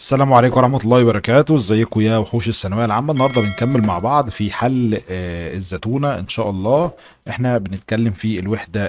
السلام عليكم ورحمة الله وبركاته ازيكم يا وحوش الثانوية العامة النهاردة بنكمل مع بعض في حل آه، الزتونة ان شاء الله احنا بنتكلم في الوحدة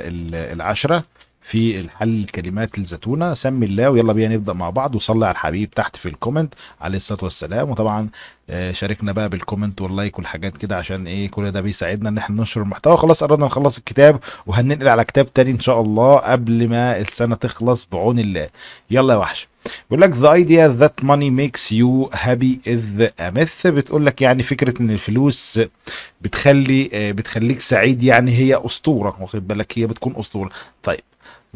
العشرة في الحل كلمات الزتونه سمي الله ويلا بينا نبدا مع بعض وصلي على الحبيب تحت في الكومنت عليه الصلاه والسلام وطبعا آه، شاركنا بقى بالكومنت واللايك والحاجات كده عشان ايه كل ده بيساعدنا ان احنا ننشر المحتوى خلاص قررنا نخلص الكتاب وهننقل على كتاب تاني ان شاء الله قبل ما السنه تخلص بعون الله يلا يا وحش بيقول لك ذا ايديا ذات ماني ميكس يو هابي اذ امث بتقول لك يعني فكره ان الفلوس بتخلي آه، بتخليك سعيد يعني هي اسطوره واخد بالك هي بتكون اسطوره طيب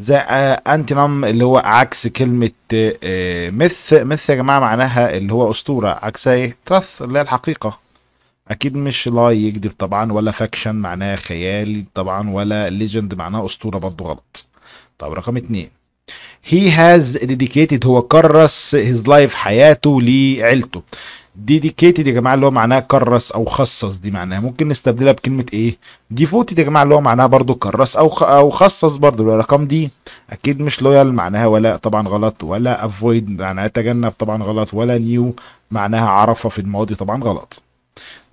ذا آه، انتينوم اللي هو عكس كلمه آه، مث مث يا جماعه معناها اللي هو اسطوره عكسها ايه ترث اللي هي الحقيقه اكيد مش لاي يكذب طبعا ولا فاكشن معناه خيال طبعا ولا ليجند معناه اسطوره برضو غلط طب رقم اتنين he has dedicated هو كرس his life حياته لعيلته ديديكيتد يا جماعه اللي هو معناها كرس او خصص دي معناها ممكن نستبدلها بكلمه ايه ديفوتد يا جماعه اللي هو معناها برضو كرس او او خصص برضو الارقام دي اكيد مش لويال معناها ولا طبعا غلط ولا افويد معناها تجنب طبعا غلط ولا نيو معناها عرفه في الماضي طبعا غلط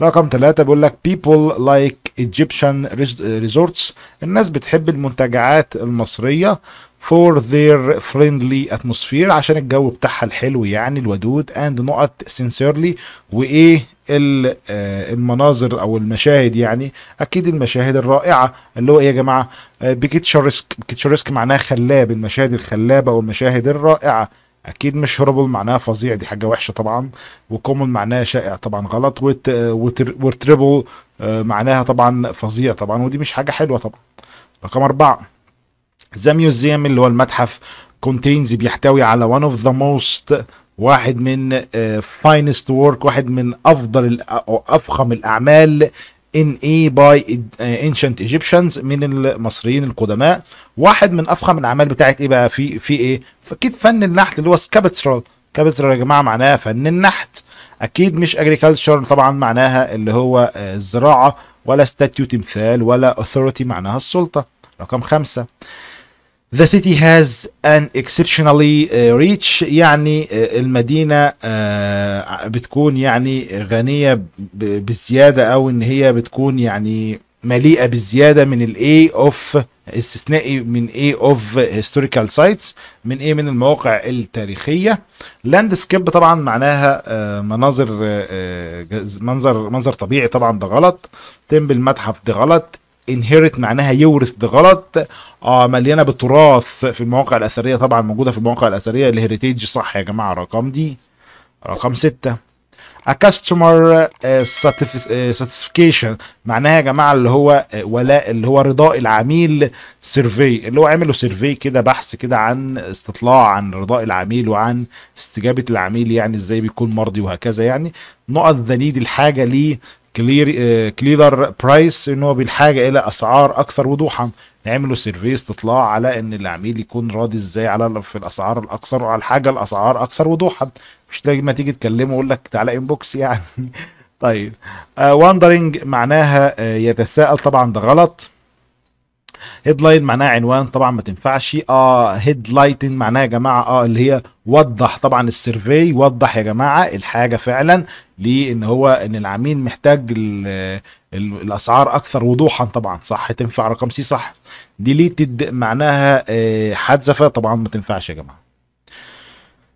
رقم ثلاثة بيقول لك people like Egyptian resorts الناس بتحب المنتجعات المصرية for their friendly atmosphere عشان الجو بتاعها الحلو يعني الودود اند نقط sincerely وايه آه، المناظر او المشاهد يعني اكيد المشاهد الرائعه اللي هو ايه يا جماعه آه، بيكيتشرسك بيكيتشرسك معناها خلاب المشاهد الخلابه والمشاهد الرائعه اكيد مش هربل معناها فظيع دي حاجه وحشه طبعا وكومن معناها شائع طبعا غلط آه، وتربل معناها طبعا فظيع طبعا ودي مش حاجه حلوه طبعا رقم اربعه ذا ميوزيوم اللي هو المتحف كونتينز بيحتوي على وان اوف ذا موست واحد من فاينست uh, وورك واحد من افضل او افخم الاعمال ان اي باي انشنت ايجيبشنز من المصريين القدماء واحد من افخم الاعمال بتاعت ايه بقى في في ايه اكيد فن النحت اللي هو سكابترال كابترال يا جماعه معناها فن النحت اكيد مش اجريكلتشر طبعا معناها اللي هو الزراعه uh, ولا ستاتيو تمثال ولا اوثوريتي معناها السلطه رقم خمسة The city has an exceptionally uh, rich يعني uh, المدينة uh, بتكون يعني غنية بزيادة او ان هي بتكون يعني مليئة بالزيادة من الاي اوف استثنائي من اي اوف هيستوريكال سايتس من ايه من المواقع التاريخية landscape طبعا معناها مناظر منظر منظر طبيعي طبعا ده غلط تمبل متحف ده غلط inherit معناها يورث ده غلط اه مليانه بالتراث في المواقع الاثريه طبعا موجوده في المواقع الاثريه الهيريتيج صح يا جماعه الرقم دي رقم ستة a customer آه، آه، satisfaction معناها يا جماعه اللي هو آه، ولاء اللي هو رضاء العميل سيرفي اللي هو عمله سيرفي كده بحث كده عن استطلاع عن رضاء العميل وعن استجابه العميل يعني ازاي بيكون مرضي وهكذا يعني نقط ذنيد الحاجه ليه كلير آه، كليدر برايس ان هو بالحاجه الى اسعار اكثر وضوحا نعملوا سيرفي استطلاع على ان العميل يكون راضي ازاي على في الاسعار الاكثر وعلى الحاجه الاسعار اكثر وضوحا مش تلاقي ما تيجي تكلمه يقول لك تعالى انبوكس يعني طيب واندرنج آه، معناها آه، يتساءل طبعا ده غلط هيدلاين معناها عنوان طبعا ما تنفعش اه هيدلايتن معناها يا جماعه اه اللي هي وضح طبعا السيرفي وضح يا جماعه الحاجه فعلا لان هو ان العميل محتاج الـ الـ الاسعار اكثر وضوحا طبعا صح تنفع رقم سي صح ديليتد معناها حذفه آه، طبعا ما تنفعش يا جماعه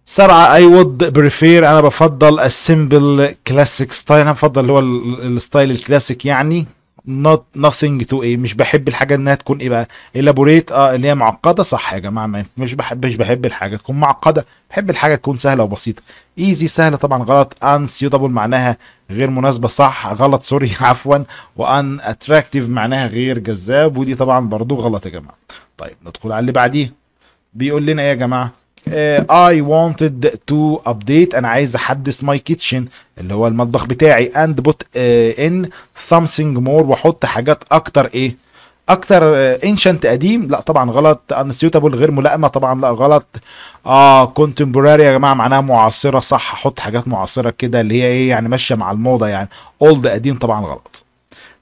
سبعة اي وود بريفير انا بفضل السيمبل كلاسيك ستايل انا بفضل اللي هو الستايل الكلاسيك يعني not nothing to ايه مش بحب الحاجه انها تكون ايه بقى الابوريت اه اللي هي معقده صح يا جماعه مش بحب مش بحب الحاجه تكون معقده بحب الحاجه تكون سهله وبسيطه ايزي سهله طبعا غلط unsuitable معناها غير مناسبه صح غلط سوري عفوا وان اتراكتيف معناها غير جذاب ودي طبعا برضو غلط يا جماعه طيب ندخل على اللي بعديه بيقول لنا ايه يا جماعه اي آه، wanted تو ابديت انا عايز احدث ماي كيتشن اللي هو المطبخ بتاعي اند بوت ان something مور واحط حاجات اكتر ايه اكتر انشنت آه، قديم لا طبعا غلط انسيوتابل غير ملائمه طبعا لا غلط اه كونتمبوراري يا جماعه معناها معاصره صح احط حاجات معاصره كده اللي هي ايه يعني ماشيه مع الموضه يعني اولد قديم طبعا غلط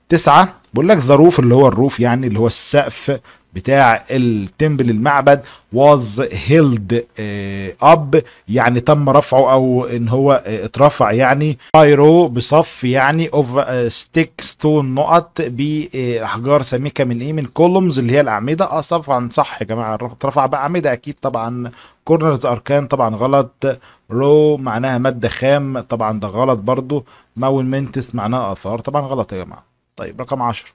تسعة بقول لك ظروف اللي هو الروف يعني اللي هو السقف بتاع التمبل المعبد was held آه، up يعني تم رفعه او ان هو آه، اترفع يعني بايرو بصف يعني اوف ستيك ستون نقط باحجار آه، سميكه من ايه من كولومز اللي هي الاعمده اه طبعا صح يا جماعه اترفع باعمده اكيد طبعا كورنرز اركان طبعا غلط رو معناها ماده خام طبعا ده غلط برضو ماون منتس معناها اثار طبعا غلط يا جماعه طيب رقم 10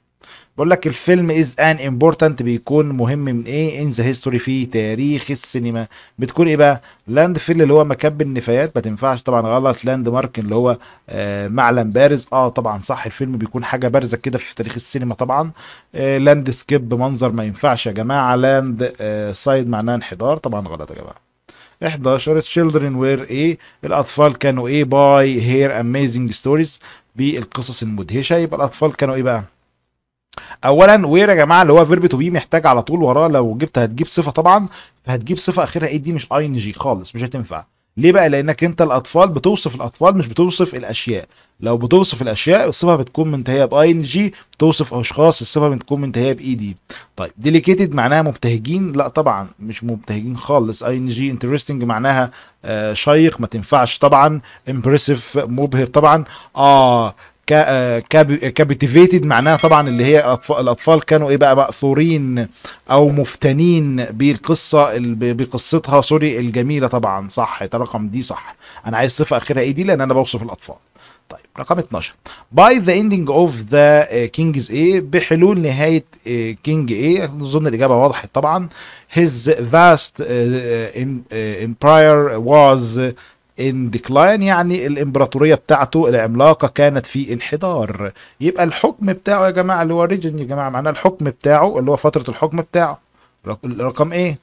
بقول لك الفيلم از ان امبورتنت بيكون مهم من ايه ان ذا هيستوري في تاريخ السينما بتكون ايه بقى لاند فيل اللي هو مكب النفايات ما تنفعش طبعا غلط لاند مارك اللي هو آه معلم بارز اه طبعا صح الفيلم بيكون حاجه بارزه كده في تاريخ السينما طبعا آه لاند سكيب منظر ما ينفعش يا جماعه لاند آه سايد معناه انحدار طبعا غلط يا جماعه 11 children were ايه الاطفال كانوا ايه باي هير اميزنج ستوريز بالقصص المدهشه يبقى الاطفال كانوا ايه بقى اولا وير يا جماعه اللي هو فيرب تو بي محتاج على طول وراه لو جبت هتجيب صفه طبعا فهتجيب صفه اخرها اي دي مش اي ان جي خالص مش هتنفع ليه بقى لانك انت الاطفال بتوصف الاطفال مش بتوصف الاشياء لو بتوصف الاشياء الصفه بتكون منتهيه باي ان جي بتوصف اشخاص الصفه بتكون منتهيه باي دي e طيب ديليكيتد معناها مبتهجين لا طبعا مش مبتهجين خالص اي ان جي انترستنج معناها آه شيق ما تنفعش طبعا امبرسيف مبهر طبعا اه آه، كابتيفيتد آه، معناها طبعا اللي هي الاطفال كانوا ايه بقى مأثورين او مفتنين بالقصه بقصتها سوري الجميله طبعا صح رقم دي صح انا عايز صفه اخرها ايه دي لان انا بوصف الاطفال طيب رقم 12 باي ذا اندنج اوف ذا كينجز ايه بحلول نهايه كينج ايه اظن الاجابه وضحت طبعا his vast آه، empire was ان ديكلاين يعني الامبراطوريه بتاعته العملاقه كانت في انحدار يبقى الحكم بتاعه يا جماعه اللي هو ريجن يا جماعه معناه الحكم بتاعه اللي هو فتره الحكم بتاعه رقم ايه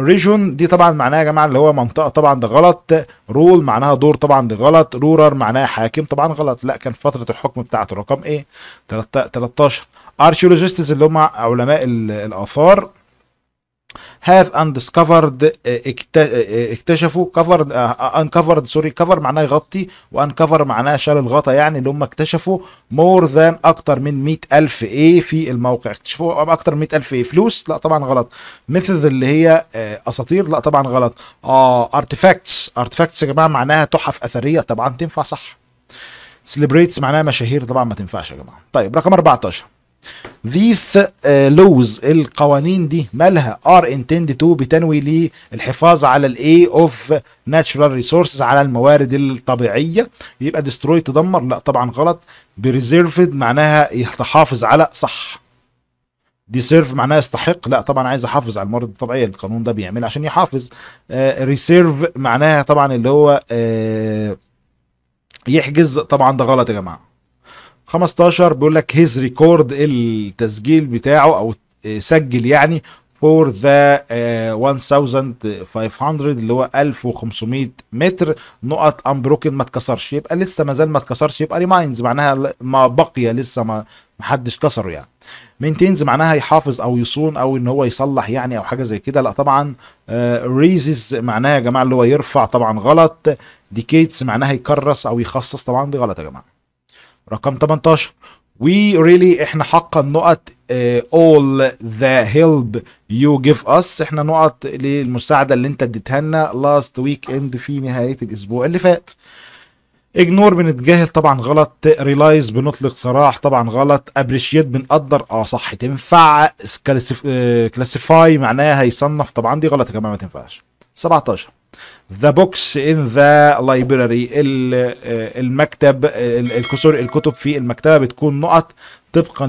ريجون آه، دي طبعا معناها يا جماعه اللي هو منطقه طبعا ده غلط رول معناها دور طبعا ده غلط رورر معناها حاكم طبعا غلط لا كان فتره الحكم بتاعته رقم ايه 13 ارشيولوجيستس اللي هم علماء الاثار هاف اندسكفرد uh, uh, uh, اكتشفوا كفرد انكفرد سوري كفر معناه يغطي وانكفر معناه شال الغطا يعني اللي هم اكتشفوا مور ذان اكتر من 100000 ايه في الموقع اكتشفوا اكتر من 100000 ايه فلوس لا طبعا غلط ميثود اللي هي اساطير لا طبعا غلط اه ارتفاكتس ارتفاكتس يا جماعه معناها تحف اثريه طبعا تنفع صح سليبريتس معناها مشاهير طبعا ما تنفعش يا جماعه طيب رقم 14 ذيس آه، لوز القوانين دي مالها ار انتند تو بتنوي للحفاظ على الاي اوف ناتشورال ريسورسز على الموارد الطبيعية يبقى ديستروي تدمر لا طبعا غلط بريزيرفد معناها يتحافظ على صح ديسيرف معناها يستحق لا طبعا عايز احافظ على الموارد الطبيعيه القانون ده بيعمل عشان يحافظ ريسيرف آه، uh, معناها طبعا اللي هو uh, يحجز طبعا ده غلط يا جماعه 15 بيقول لك هيز ريكورد التسجيل بتاعه او سجل يعني فور ذا 1500 اللي هو 1500 متر نقط امبروكن ما اتكسرش يبقى لسه ما زال ما اتكسرش يبقى ريماينز معناها ما بقي لسه ما محدش كسره يعني مينتينز معناها يحافظ او يصون او ان هو يصلح يعني او حاجه زي كده لا طبعا ريزز آه، معناها يا جماعه اللي هو يرفع طبعا غلط ديكيتس معناها يكرس او يخصص طبعا دي غلط يا جماعه رقم 18 We really احنا حقا نقط آه, all the help you give us احنا نقط للمساعدة اللي انت اديتها لنا last اند في نهاية الاسبوع اللي فات اجنور بنتجاهل طبعا غلط ريلايز بنطلق سراح طبعا غلط ابريشيت بنقدر اه صح تنفع كلاسيفاي آه, معناها هيصنف طبعا دي غلط يا جماعه ما تنفعش 17 The Books in the Library آه، المكتب آه، الكسور الكتب في المكتبه بتكون نقط طبقا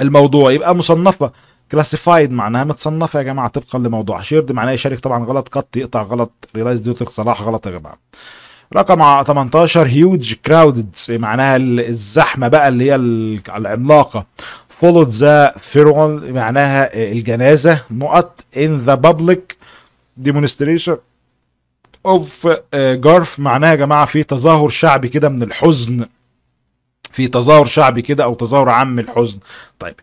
للموضوع يبقى مصنفه كلاسيفايد معناها متصنفه يا جماعه طبقا لموضوع شيرد معناها يشارك طبعا غلط قط يقطع غلط ريلايز يطلق صلاح غلط يا جماعه رقم 18 هيوج كراودد معناها الزحمه بقى اللي هي العملاقه فولود ذا فيرون معناها الجنازه نقط ان ذا بابليك ديمونستريشن اوف جارف معناها يا جماعه في تظاهر شعبي كده من الحزن في تظاهر شعبي كده او تظاهر عام الحزن طيب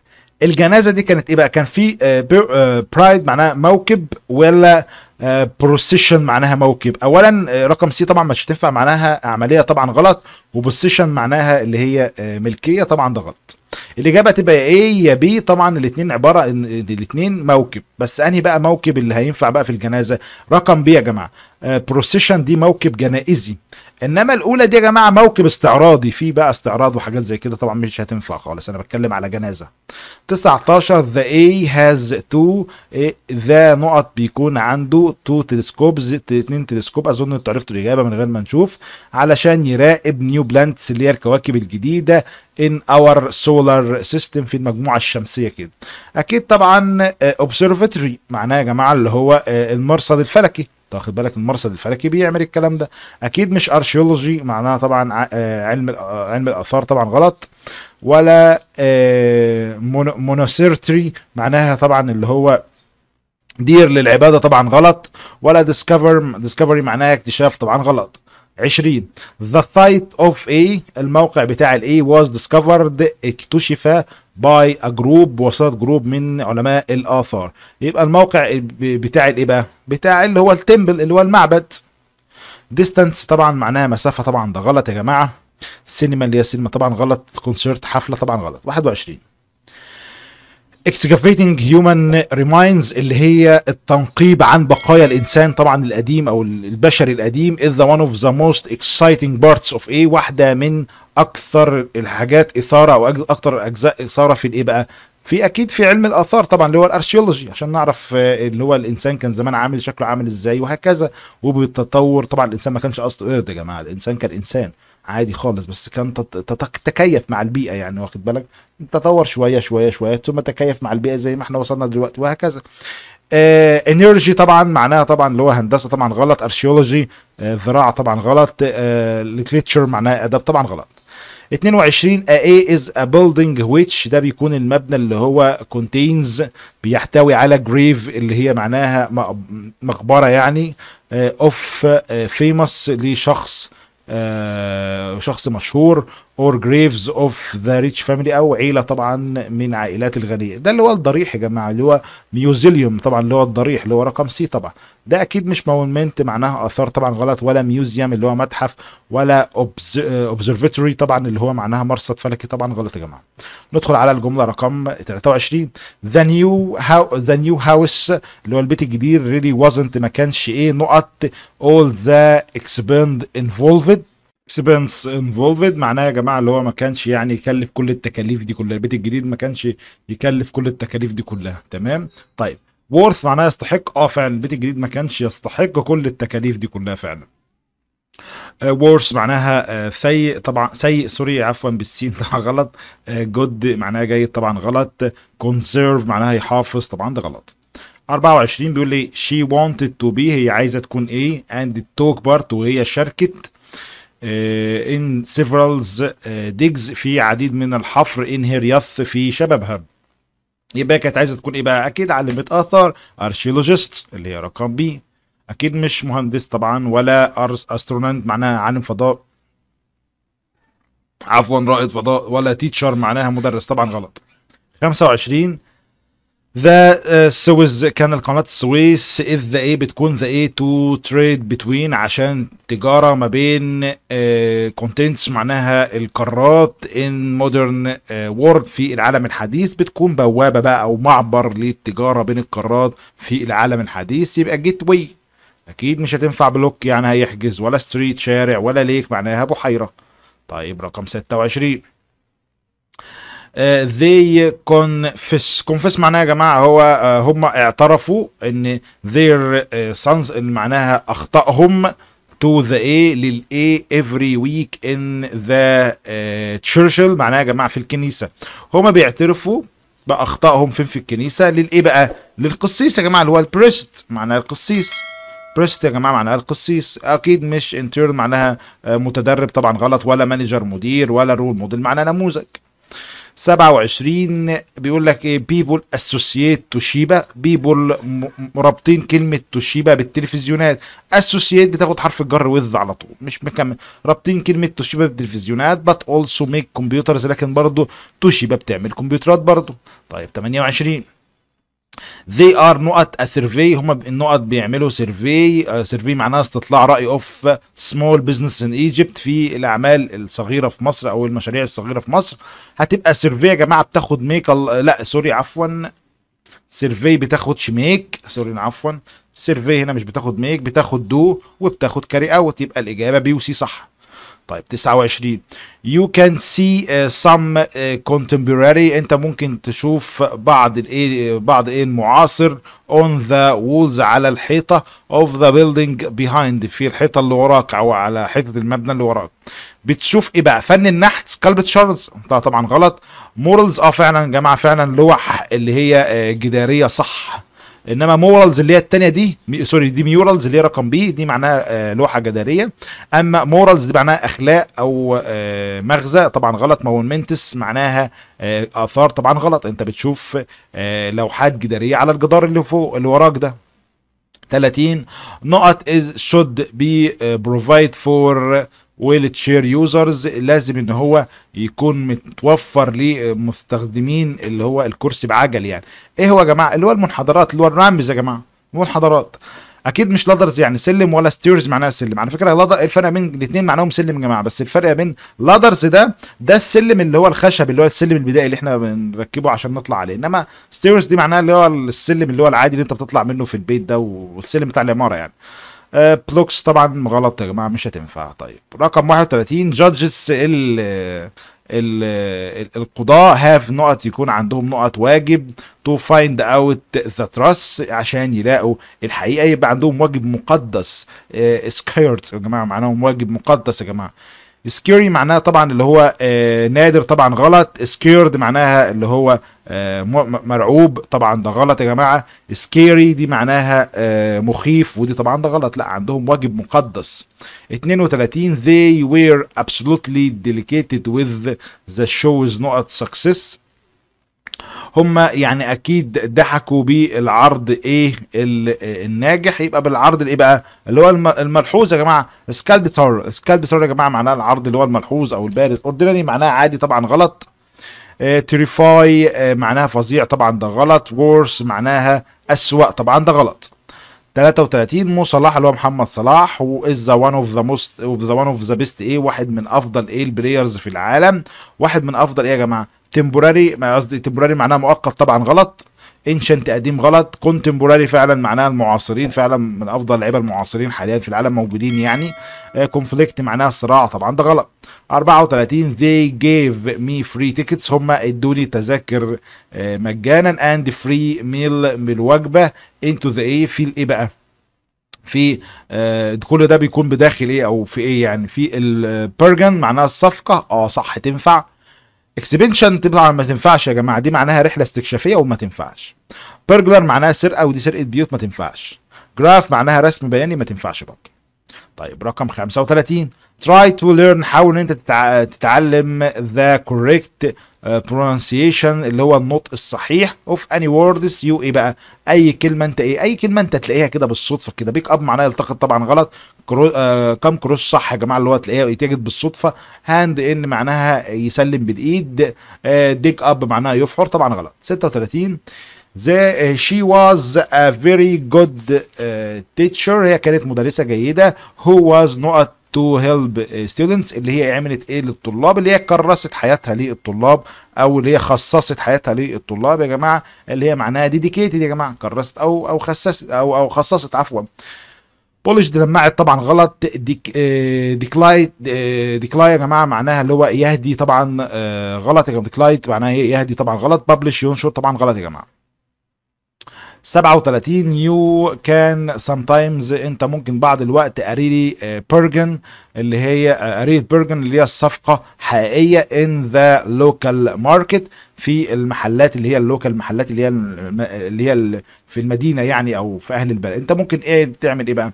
الجنازه دي كانت ايه بقى كان في uh, برايد uh, معناها موكب ولا بروسيشن uh, معناها موكب اولا رقم سي طبعا مش هتنفع معناها عمليه طبعا غلط وبوسيشن معناها اللي هي ملكيه طبعا ده غلط الاجابه تبقى يا ايه يا بي طبعا الاثنين عباره ان الاثنين موكب بس انهي بقى موكب اللي هينفع بقى في الجنازه رقم بي يا جماعه بروسيشن آه، دي موكب جنائزي انما الاولى دي يا جماعه موكب استعراضي في بقى استعراض وحاجات زي كده طبعا مش هتنفع خالص انا بتكلم على جنازه 19 ذا اي هاز تو ذا نقط بيكون عنده تو تلسكوبز اتنين تلسكوب اظن انتوا عرفتوا الاجابه من غير ما نشوف علشان يراقب نيو بلانتس اللي هي الكواكب الجديده ان اور سولار سيستم في المجموعه الشمسيه كده اكيد طبعا اوبسيرفاتوري آه، معناه يا جماعه اللي هو آه، المرصد الفلكي تاخد بالك المرصد الفلكي بيعمل الكلام ده اكيد مش ارشيولوجي معناها طبعا آه، علم آه، علم الاثار طبعا غلط ولا آه، مونوسيرتري معناها طبعا اللي هو دير للعباده طبعا غلط ولا ديسكفر ديسكفري معناها اكتشاف طبعا غلط 20 The site of A الموقع بتاع ال A was discovered اكتشف by a group بواسطة جروب من علماء الآثار يبقى الموقع بتاع الايه بقى بتاع اللي هو التمبل اللي هو المعبد distance طبعا معناها مسافة طبعا ده غلط يا جماعة سينما اللي هي سينما طبعا غلط كونسرت حفلة طبعا غلط 21 اكسكافيتنج هيومن remains اللي هي التنقيب عن بقايا الانسان طبعا القديم او البشري القديم is the one of the most exciting parts of ايه واحده من اكثر الحاجات اثاره او اكثر الاجزاء اثاره في الايه بقى في اكيد في علم الاثار طبعا اللي هو الارشيولوجي عشان نعرف اللي هو الانسان كان زمان عامل شكله عامل ازاي وهكذا وبالتطور طبعا الانسان ما كانش اصله ايه ده يا جماعه الانسان كان انسان عادي خالص بس كان تتكيف مع البيئه يعني واخد بالك تطور شويه شويه شويه ثم تكيف مع البيئه زي ما احنا وصلنا دلوقتي وهكذا انرجي آه، طبعا معناها طبعا اللي هو هندسه طبعا غلط ارشيولوجي آه، ذراعه طبعا غلط ليتريتشر آه، معناها ادب طبعا غلط 22 a A is a building which ده بيكون المبنى اللي هو contains بيحتوي على grave اللي هي معناها مقبرة يعني of famous لشخص آه، شخص مشهور اور جريفز اوف ذا ريتش فاميلي او عيله طبعا من عائلات الغنيه ده اللي هو الضريح يا جماعه اللي هو ميوزيليوم طبعا اللي هو الضريح اللي هو رقم سي طبعا ده اكيد مش مونمنت معناها اثار طبعا غلط ولا ميوزيوم اللي هو متحف ولا اوبزرفاتوري طبعا اللي هو معناها مرصد فلكي طبعا غلط يا جماعه ندخل على الجمله رقم 23 ذا نيو هاو ذا نيو هاوس اللي هو البيت الجديد ريلي really wasn't ما كانش ايه نقط اول ذا اكسبند انفولفد اكسبنس انفولفد معناه يا جماعه اللي هو ما كانش يعني يكلف كل التكاليف دي كلها البيت الجديد ما كانش يكلف كل التكاليف دي كلها تمام طيب وورث معناه يستحق اه فعلا البيت الجديد ما كانش يستحق كل التكاليف دي كلها فعلا وورث آه، معناها آه، سيء طبعا سيء سوري عفوا بالسين طبعا غلط جود آه، معناها جيد طبعا غلط كونسيرف معناها يحافظ طبعا ده غلط 24 بيقول لي شي wanted تو بي هي عايزه تكون ايه اند توك بارت وهي شاركت ان سيفرالز ديجز في عديد من الحفر ان هيرياث في شبابها يبقى كانت عايزه تكون ايه بقى اكيد علمت اثار ارشيولوجيست اللي هي رقم بي اكيد مش مهندس طبعا ولا استرونانت معناها عالم فضاء عفوا رائد فضاء ولا تيتشر معناها مدرس طبعا غلط 25 ذا سويس uh, كان القناة السويس إذ ذا إيه بتكون ذا إيه تو تريد بتوين عشان تجارة ما بين كونتنتس uh, معناها القارات إن مودرن وورد في العالم الحديث بتكون بوابة بقى أو معبر للتجارة بين القارات في العالم الحديث يبقى جيت واي أكيد مش هتنفع بلوك يعني هيحجز ولا ستريت شارع ولا ليك معناها بحيرة طيب رقم 26 آه، they confess confess معناها يا جماعه هو آه، هم اعترفوا ان their آه، sons اللي معناها اخطائهم to the A لل A every week in the uh, church معناها يا جماعه في الكنيسه هما بيعترفوا باخطائهم فين في الكنيسه للايه بقى للقسيس يا جماعه اللي هو البريست معناها القسيس بريست يا جماعه معناها القسيس اكيد مش انترن معناها متدرب طبعا غلط ولا مانجر مدير ولا رول موديل معناها نموذج 27 بيقول لك ايه بيبول اسوسييت توشيبا بيبول مرابطين كلمه توشيبا بالتلفزيونات اسوسييت بتاخد حرف الجر وذ على طول مش مكمل رابطين كلمه توشيبا بالتلفزيونات بات اولسو ميك كمبيوترز لكن برضه توشيبا بتعمل كمبيوترات برضه طيب 28 they are نقط a survey هم النقط بيعملوا survey uh, survey معناها استطلاع رأي of small business in Egypt في الأعمال الصغيرة في مصر أو المشاريع الصغيرة في مصر هتبقى survey يا جماعة بتاخد ميك لا سوري عفوا سيرفي بتاخدش ميك سوري عفوا سيرفي هنا مش بتاخد ميك بتاخد دو وبتاخد كاري اوت يبقى الاجابه بي وسي صح طيب 29 يو كان سي سم كونتمبوراري انت ممكن تشوف بعض الايه بعض ايه المعاصر اون ذا وولز على الحيطه اوف ذا بيلدينج بيهايند في الحيطه اللي وراك او على حيطه المبنى اللي وراك بتشوف ايه بقى فن النحت كلب تشارلز طبعا غلط مورلز اه فعلا يا جماعه فعلا لوح اللي هي آه، جداريه صح انما مورالز اللي هي الثانيه دي سوري دي ميورالز اللي هي رقم بي دي معناها آه، لوحه جداريه اما مورالز دي معناها اخلاق او آه، مغزى طبعا غلط مونمنتس معناها آه، اثار طبعا غلط انت بتشوف لوحات جداريه على الجدار اللي فوق اللي وراك ده 30 نقط از شود بي بروفايد فور والتشير يوزرز لازم ان هو يكون متوفر لمستخدمين اللي هو الكرسي بعجل يعني ايه هو يا جماعه اللي هو المنحدرات اللي هو الرامز يا جماعه هو الحضارات اكيد مش لادرز يعني سلم ولا ستيرز معناها سلم على فكره لادر الفرق بين الاثنين معناهم سلم يا جماعه بس الفرق بين لادرز ده ده السلم اللي هو الخشب اللي هو السلم البدائي اللي احنا بنركبه عشان نطلع عليه انما ستيرز دي معناها اللي هو السلم اللي هو العادي اللي انت بتطلع منه في البيت ده والسلم بتاع العماره يعني آه بلوكس طبعا غلط يا جماعه مش هتنفع طيب رقم 31 جادجز ال القضاء هاف نقط يكون عندهم نقط واجب تو فايند اوت ذا تراس عشان يلاقوا الحقيقه يبقى عندهم واجب مقدس سكيرت آه، يا جماعه معناهم واجب مقدس يا جماعه سكيوري معناها طبعا اللي هو آه، نادر طبعا غلط سكيورد معناها اللي هو آه، مرعوب طبعا ده غلط يا جماعه سكيري دي معناها آه، مخيف ودي طبعا ده غلط لا عندهم واجب مقدس 32 they were absolutely delicate with the show's not success هم يعني اكيد ضحكوا بالعرض ايه الناجح يبقى بالعرض الايه بقى اللي هو الملحوظ يا جماعه سكالبتور سكالبتور يا جماعه معناها العرض اللي هو الملحوظ او البارز اوردينري معناها عادي طبعا غلط تريفاي آه، آه، معناها فظيع طبعا ده غلط وورس معناها اسوأ طبعا ده غلط 33 مو صلاح اللي هو محمد صلاح وإز ذا وان اوف ذا موست اوف ذا وان اوف ذا بيست ايه واحد من افضل ايه البلايرز في العالم واحد من افضل ايه يا جماعه تمبوراري ما قصدي تمبوراري معناها مؤقت طبعا غلط انشنت قديم غلط كونتمبوراري فعلا معناها المعاصرين فعلا من افضل اللعيبه المعاصرين حاليا في العالم موجودين يعني كونفليكت آه، معناها صراع طبعا ده غلط 34 they gave me free tickets هم ادوني تذاكر آه، مجانا and free meal بالوجبه into the ايه في الايه بقى في آه، كل ده بيكون بداخل ايه او في ايه يعني في البرجن معناها الصفقه اه صح تنفع اكسبنشن طبعا ما تنفعش يا جماعه دي معناها رحله استكشافيه وما تنفعش بيرجلر معناها سرقه ودي سرقه بيوت ما تنفعش جراف معناها رسم بياني ما تنفعش برضه طيب رقم 35 try to learn حاول ان انت تتعلم the correct آه، pronunciation اللي هو النطق الصحيح of any words you ايه بقى اي كلمه انت ايه اي كلمه انت تلاقيها كده بالصدفه كده بيك اب معناها يلتقط طبعا غلط كم كروس آه، صح يا جماعه اللي هو تلاقيها يتجد بالصدفه هاند ان معناها يسلم بالايد ديك آه، اب معناها يفحر طبعا غلط 36 the, شي uh, she was a very good uh, teacher هي كانت مدرسة جيدة who was not to help uh, students اللي هي عملت ايه للطلاب اللي هي كرست حياتها للطلاب او اللي هي خصصت حياتها للطلاب يا جماعه اللي هي معناها ديديكيتد يا جماعه كرست او او خصصت او او خصصت عفوا بولش دلمعت طبعا غلط ديكلاي ديكلاي يا جماعه معناها اللي هو يهدي طبعا غلط يا جماعه ديكلايت معناها إيه؟ يهدي طبعا غلط ببلش ينشر طبعا غلط يا جماعه 37 يو كان سام تايمز انت ممكن بعض الوقت اريلي بيرجن آه، اللي هي آه، اريلي بيرجن اللي هي الصفقه حقيقيه ان ذا لوكال ماركت في المحلات اللي هي اللوكال محلات اللي هي اللي هي في المدينه يعني او في اهل البلد انت ممكن ايه تعمل ايه بقى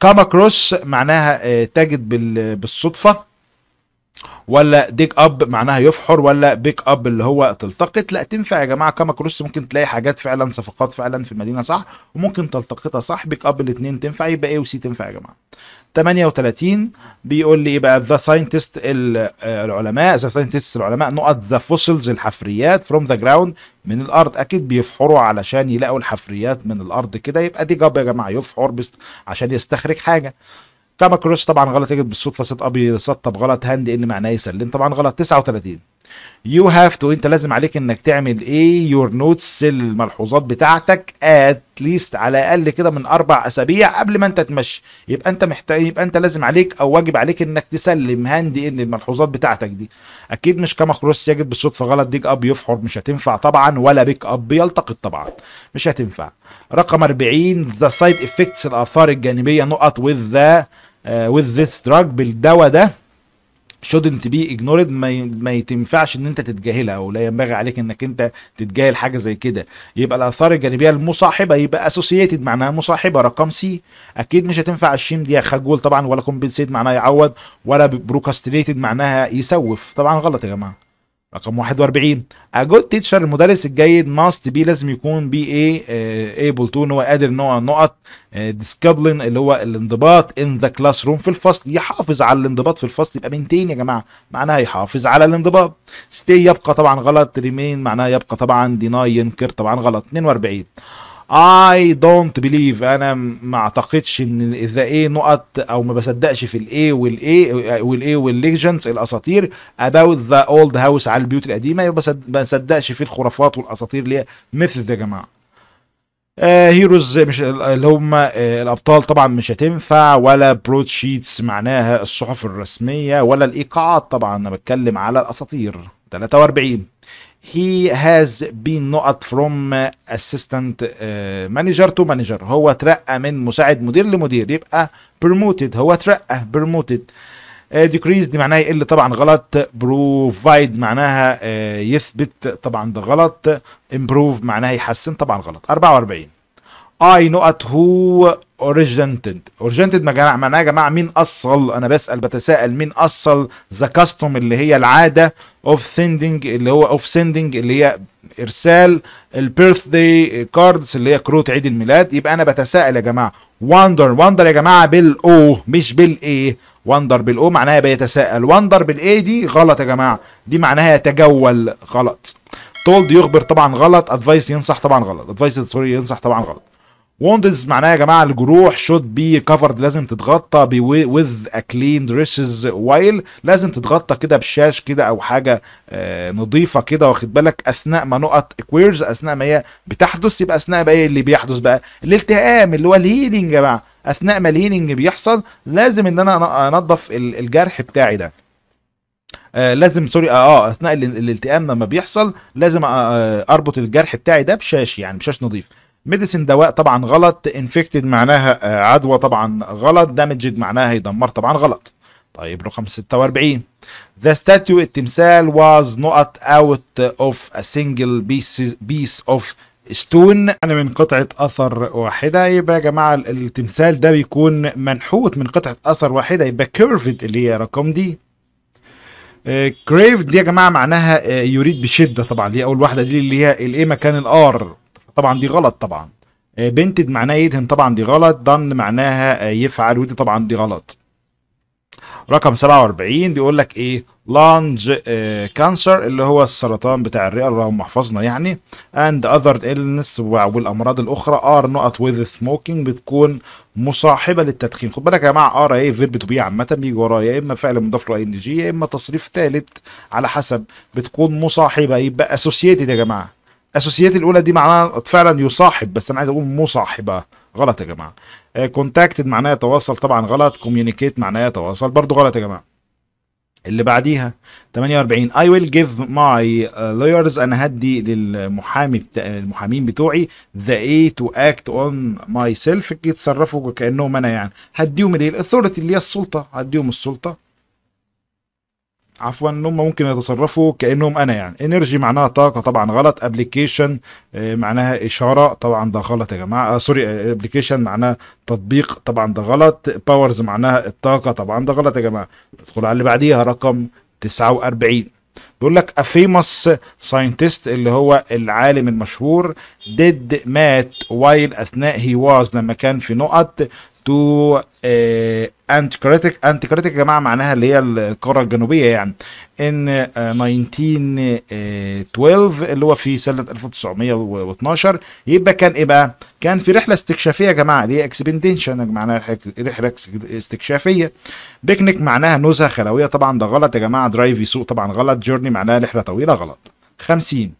كاما آه، كروس معناها تجد بالصدفه ولا ديك اب معناها يفحر ولا بيك اب اللي هو تلتقط لا تنفع يا جماعه كما كروس ممكن تلاقي حاجات فعلا صفقات فعلا في المدينه صح وممكن تلتقطها صح بيك اب الاثنين تنفع يبقى ايه وسي تنفع يا جماعه 38 بيقول لي بقى ذا ساينتست العلماء ذا ساينتست العلماء نقط ذا فوسلز الحفريات فروم ذا جراوند من الارض اكيد بيفحروا علشان يلاقوا الحفريات من الارض كده يبقى دي جاب يا جماعه يفحر عشان يستخرج حاجه كاما كروش طبعا غلط يجب بالصدفه سيت ابي سطب غلط هاند ان معناه يسلم طبعا غلط 39 يو هاف تو انت لازم عليك انك تعمل ايه يور نوتس الملحوظات بتاعتك ات ليست على الاقل كده من اربع اسابيع قبل ما انت تمشي يبقى انت محتاج يبقى انت لازم عليك او واجب عليك انك تسلم هاند ان الملحوظات بتاعتك دي اكيد مش كما كروس يجب بالصدفه غلط ديج اب يفحر مش هتنفع طبعا ولا بيك اب يلتقط طبعا مش هتنفع رقم 40 ذا سايد افكتس الاثار الجانبيه نقط وذ ذا آه، with this drug بالدواء ده shouldn't be ignored ما ما يتنفعش ان انت تتجاهلها او لا ينبغي عليك انك انت تتجاهل حاجه زي كده يبقى الاثار الجانبيه المصاحبه يبقى اسوسييتد معناها مصاحبه رقم سي اكيد مش هتنفع الشيم دي خجول طبعا ولا كومبنسيت معناها يعوض ولا بروكاستينيتد معناها يسوف طبعا غلط يا جماعه رقم 41 A good teacher المدرس الجيد must be لازم يكون بي ايه ايبل تو ان هو قادر ان هو نقط ديسكابلين آه، اللي هو الانضباط ان ذا كلاس روم في الفصل يحافظ على الانضباط في الفصل يبقى بنتين يا جماعه معناها يحافظ على الانضباط stay يبقى طبعا غلط remain معناها يبقى طبعا deny ينكر طبعا غلط 42 اي دونت بليف انا ما اعتقدش ان اذا ايه نقط او ما بصدقش في الايه والايه والايه والليجندز الاساطير اباوت ذا اولد هاوس على البيوت القديمه ما بصدقش في الخرافات والاساطير اللي هي مثل ده يا جماعه هيروز آه، مش اللي هم آه، الابطال طبعا مش هتنفع ولا بروت شيتس معناها الصحف الرسميه ولا الايقاعات طبعا انا بتكلم على الاساطير 43 he has been not from assistant uh, manager to manager هو ترقى من مساعد مدير لمدير يبقى promoted هو ترقى promoted ديكريز uh, دي معناها يقل طبعا غلط بروفايد معناها uh, يثبت طبعا ده غلط امبروف معناها يحسن طبعا غلط 44 اي نقط هو اوريجنتد اوريجنتد معناها يا جماعه مين اصل انا بسال بتساءل مين اصل ذا كاستوم اللي هي العاده اوف سندنج اللي هو اوف سندنج اللي هي ارسال البيرث داي كاردز اللي هي كروت عيد الميلاد يبقى انا بتساءل يا جماعه وندر وندر يا جماعه بالاو مش بالاي وندر بالاو معناها بيتساءل وندر بالاي دي غلط يا جماعه دي معناها يتجول غلط تولد يخبر طبعا غلط ادفايس ينصح طبعا غلط ادفايس سوري ينصح طبعا غلط ووندز معناها يا جماعه الجروح شود بي كفرد لازم تتغطى وذ ا كلين دريسز وايل لازم تتغطى كده بشاش كده او حاجه آه نظيفه كده واخد بالك اثناء ما نقط كويرز اثناء ما هي بتحدث يبقى اثناء بقى إيه اللي بيحدث بقى الالتئام اللي هو الهيلينج يا جماعه اثناء ما الهيلينج بيحصل لازم ان انا انضف الجرح بتاعي ده آه لازم سوري اه, آه اثناء الالتئام لما بيحصل لازم آه،, آه اربط الجرح بتاعي ده بشاش يعني بشاش نظيف ميديسن دواء طبعا غلط انفكتد معناها آه، عدوى طبعا غلط دامجد معناها يدمر طبعا غلط طيب رقم 46 ذا ستاتيو التمثال واز نوت اوت اوف ا سنجل بيس اوف ستون يعني من قطعة أثر واحدة يبقى يا جماعة التمثال ده بيكون منحوت من قطعة أثر واحدة يبقى كيرفد اللي هي رقم دي كريفد آه، دي يا جماعة معناها آه، يريد بشدة طبعا دي أول واحدة دي اللي هي الإيه مكان الآر طبعا دي غلط طبعا آه، بنتد معناها يدهن طبعا دي غلط ضن معناها آه، يفعل ودي طبعا دي غلط رقم 47 بيقول لك ايه لانج آه، كانسر اللي هو السرطان بتاع الرئه اللهم محفظنا يعني اند اذر ايلنس والامراض الاخرى ار نقط وذ سموكينج بتكون مصاحبه للتدخين خد بالك يا جماعه ار ايه فيرب تو بي عامه بيجي ورايا يا اما فعل مضاف له ان جي يا اما تصريف ثالث على حسب بتكون مصاحبه يبقى اسوشيتد يا جماعه اسوسياتي الاولى دي معناها فعلا يصاحب بس انا عايز اقول مصاحبه غلط يا جماعه كونتاكتد آه، معناها يتواصل طبعا غلط كوميونيكيت معناها يتواصل برضو غلط يا جماعه اللي بعديها 48 I will give my uh, lawyers انا هدي للمحامي بتا... المحامين بتوعي the a to act on myself يتصرفوا كانهم انا يعني هديهم الايه الاثورتي اللي هي السلطه هديهم السلطه عفوا ان هم ممكن يتصرفوا كانهم انا يعني انرجي معناها طاقه طبعا غلط ابلكيشن آه، معناها اشاره طبعا ده غلط يا جماعه آه سوري ابلكيشن آه، معناها تطبيق طبعا ده غلط باورز معناها الطاقه طبعا ده غلط يا جماعه ندخل على اللي بعديها رقم 49 بيقول لك افيموس ساينتست اللي هو العالم المشهور ديد مات وايل اثناء هي واز لما كان في نقط تو انتي كريتيك يا جماعه معناها اللي هي القاره الجنوبيه يعني ان 1912 آه، آه، اللي هو في سنه 1912 يبقى كان ايه بقى؟ كان في رحله استكشافيه يا جماعه اللي هي اكسبنديشن معناها رحله استكشافيه بيكنيك معناها نزهه خلويه طبعا ده غلط يا جماعه درايف يسوق طبعا غلط جورني معناها رحله طويله غلط 50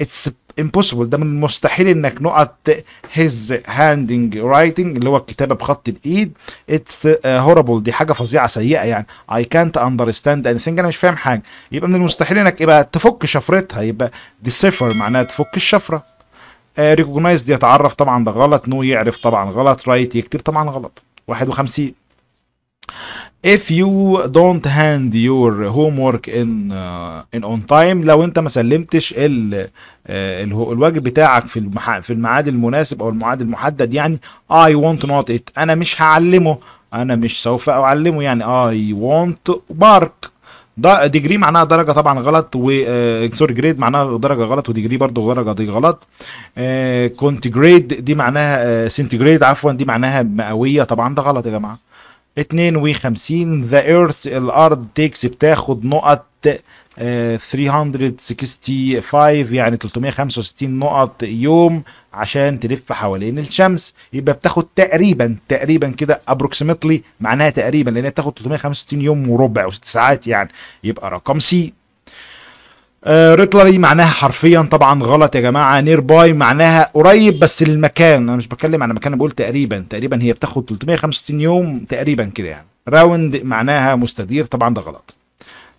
اتس امبوسيبل ده من المستحيل انك نقط هيز هاندنج رايتنج اللي هو الكتابه بخط الايد اتس هوربل uh, دي حاجه فظيعه سيئه يعني اي كانت اندرستاند اني ثينج انا مش فاهم حاجه يبقى من المستحيل انك يبقى تفك شفرتها يبقى ديسيفر معناها تفك الشفره ريكوجنايز uh, دي يتعرف طبعا ده غلط نو يعرف طبعا غلط رايت يكتب طبعا غلط 51 if you don't hand your homework in uh, in on time لو انت ما سلمتش ال آه، الواجب بتاعك في المح في الميعاد المناسب او الميعاد المحدد يعني I want not it انا مش هعلمه انا مش سوف اعلمه يعني I want mark ده ديجري معناها درجه طبعا غلط و سوري آه، جريد معناها درجه غلط وديجري برضه درجه دي غلط كونت آه، جريد دي معناها سنتجريد عفوا دي معناها مئويه طبعا ده غلط يا جماعه 52 ذا ايرث الارض تيكس بتاخد نقط 365 آه، يعني 365 نقط يوم عشان تلف حوالين الشمس يبقى بتاخد تقريبا تقريبا كده ابروكسيمتلي معناها تقريبا لان بتاخد 365 يوم وربع وست ساعات يعني يبقى رقم سي آه، ريتلري معناها حرفيا طبعا غلط يا جماعه نير باي معناها قريب بس للمكان انا مش بتكلم على مكان بقول تقريبا تقريبا هي بتاخد 365 يوم تقريبا كده يعني راوند معناها مستدير طبعا ده غلط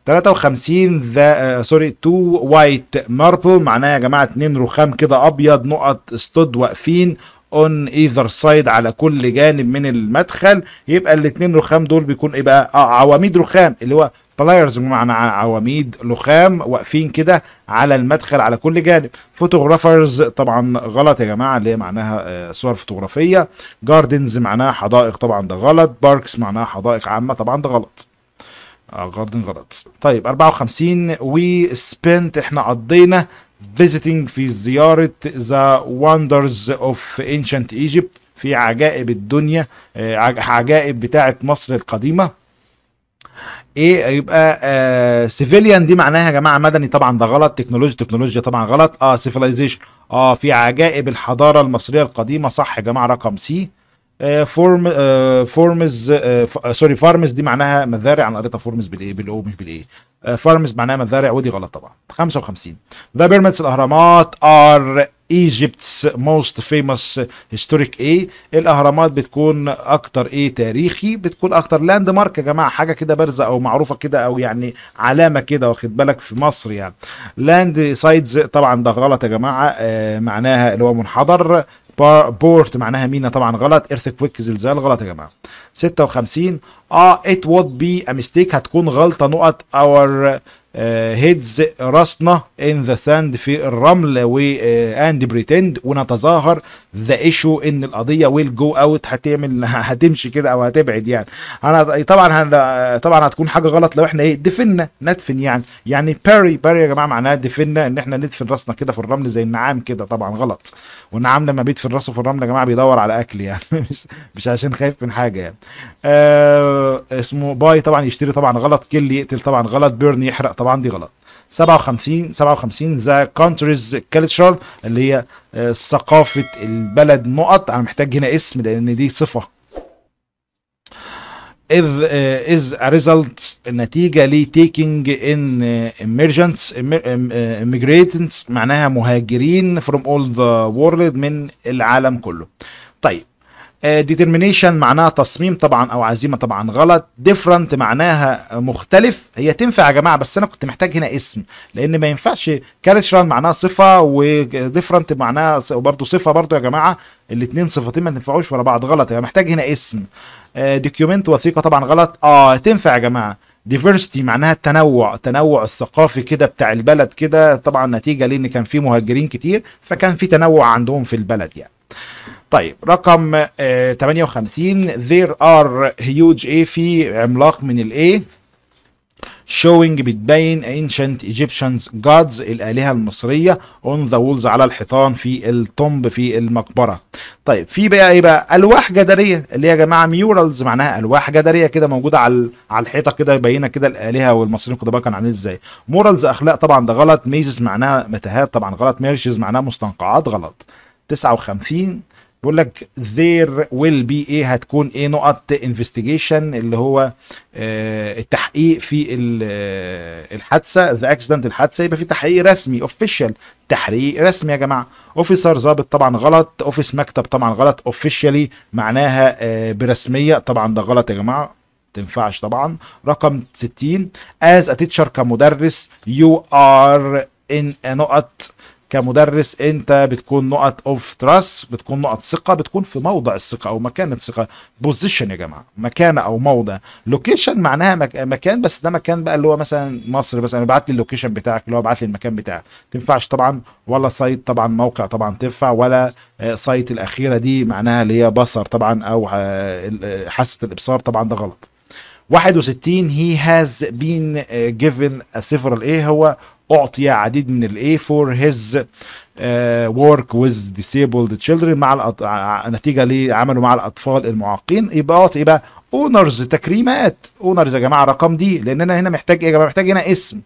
53 ذا آه، سوري تو وايت ماربل معناها يا جماعه اتنين رخام كده ابيض نقط استود واقفين اون ايذر سايد على كل جانب من المدخل يبقى الاثنين رخام دول بيكون ايه بقى اه عواميد رخام اللي هو بلايرز بمعنى عواميد لخام واقفين كده على المدخل على كل جانب فوتوغرافرز طبعا غلط يا جماعه اللي هي معناها آه، صور فوتوغرافيه جاردنز معناها حدائق طبعا ده غلط باركس معناها حدائق عامه طبعا ده غلط جاردن آه، غلط طيب 54 وي سبنت احنا قضينا فيزيتنج في زيارة ذا وندرز اوف انشنت ايجيبت في عجائب الدنيا آه، عجائب بتاعة مصر القديمة ايه يبقى آه سيفيليان دي معناها يا جماعه مدني طبعا ده غلط تكنولوجيا تكنولوجيا طبعا غلط اه سيفيلايزيشن اه في عجائب الحضاره المصريه القديمه صح يا جماعه رقم سي فورم فورمز سوري فارمز دي معناها مزارع انا قريتها فورمز بالايه بالاو مش بالايه فارمز آه، معناها مزارع ودي غلط طبعا 55 ذا بيرمتس الاهرامات ار ايجيبتس موست فيمس هيستوريك ايه الاهرامات بتكون اكتر ايه تاريخي بتكون اكتر لاند مارك يا جماعه حاجه كده بارزه او معروفه كده او يعني علامه كده واخد بالك في مصر يعني لاند سايدز طبعا ده غلط يا جماعه آه معناها اللي هو منحدر بورت معناها مينا طبعا غلط ايرث كويك زلزال غلط يا جماعه 56 اه ات وود بي ا ميستيك هتكون غلطه نقط اور هيدز آه، راسنا ان ذا ساند في الرمل واند آه، بريتند ونتظاهر ذا ايشو ان القضيه ويل جو اوت هتعمل هتمشي كده او هتبعد يعني انا طبعا هن... طبعا هتكون حاجه غلط لو احنا ايه دفنا ندفن يعني يعني باري باري يا جماعه معناها دفنا ان احنا ندفن راسنا كده في الرمل زي النعام كده طبعا غلط والنعام لما بيدفن راسه في الرمل يا جماعه بيدور على اكل يعني مش مش عشان خايف من حاجه يعني آه اسمه باي طبعا يشتري طبعا غلط كيل يقتل طبعا غلط بيرن يحرق طبعا دي غلط 57 57 ذا كونتريز كالتشرال اللي هي آه، ثقافه البلد نقط انا محتاج هنا اسم لان دي صفه إذ إز ريزلت نتيجة لي تيكينج إن إميرجنتس immigrants معناها مهاجرين فروم أول ذا وورلد من العالم كله. طيب ديترمينيشن آه، معناها تصميم طبعا او عزيمه طبعا غلط ديفرنت معناها مختلف هي تنفع يا جماعه بس انا كنت محتاج هنا اسم لان ما ينفعش كالتشرال معناها صفه وديفرنت معناها برضو صفه برضو يا جماعه الاثنين صفتين ما تنفعوش ورا بعض غلط يعني محتاج هنا اسم دوكيومنت آه، وثيقه طبعا غلط اه تنفع يا جماعه ديفرستي معناها التنوع التنوع الثقافي كده بتاع البلد كده طبعا نتيجه لان كان في مهاجرين كتير فكان في تنوع عندهم في البلد يعني طيب رقم 58 آه، there are huge A في عملاق من الايه showing بتبين ancient Egyptians gods الآلهة المصرية on the walls على الحيطان في التومب في المقبرة طيب في بقى ايه بقى ألواح جدرية اللي هي يا جماعة ميورالز معناها ألواح جدرية كده موجودة على على الحيطة كده يبينك كده الآلهة والمصريين القدماء كانوا عاملين ازاي مورالز أخلاق طبعا ده غلط ميزز معناها متاهات طبعا غلط ميرشز معناها مستنقعات غلط 59 بيقول لك ذير ويل بي ايه هتكون ايه نقط انفستيجيشن اللي هو آه التحقيق في آه، الحادثه ذا اكسيدنت الحادثه يبقى في تحقيق رسمي اوفيشال تحقيق رسمي يا جماعه اوفيسر ظابط طبعا غلط اوفيس مكتب طبعا غلط اوفيشالي معناها آه برسميه طبعا ده غلط يا جماعه تنفعش طبعا رقم 60 از اتيتشر كمدرس يو ار ان نقط كمدرس انت بتكون نقط اوف تراست بتكون نقط ثقه بتكون في موضع الثقه او مكان الثقه بوزيشن يا جماعه مكانه او موضع لوكيشن معناها مك... مكان بس ده مكان بقى اللي هو مثلا مصر بس انا بعت لي اللوكيشن بتاعك اللي هو بعت لي المكان بتاعك تنفعش طبعا ولا سايت طبعا موقع طبعا تنفع ولا سايت آه، الاخيره دي معناها اللي هي بصر طبعا او آه، آه، حاسه الابصار طبعا ده غلط 61 he has been given a several ايه هو أعطي عديد من الاي فور هيز ورك ويز ديسيبلد تشيلدرن مع الأط... نتيجه لعمله مع الاطفال المعاقين يبقى اعطي يبقى اونرز تكريمات اونرز يا جماعه رقم دي لان انا هنا محتاج ايه يا جماعه محتاج هنا اسم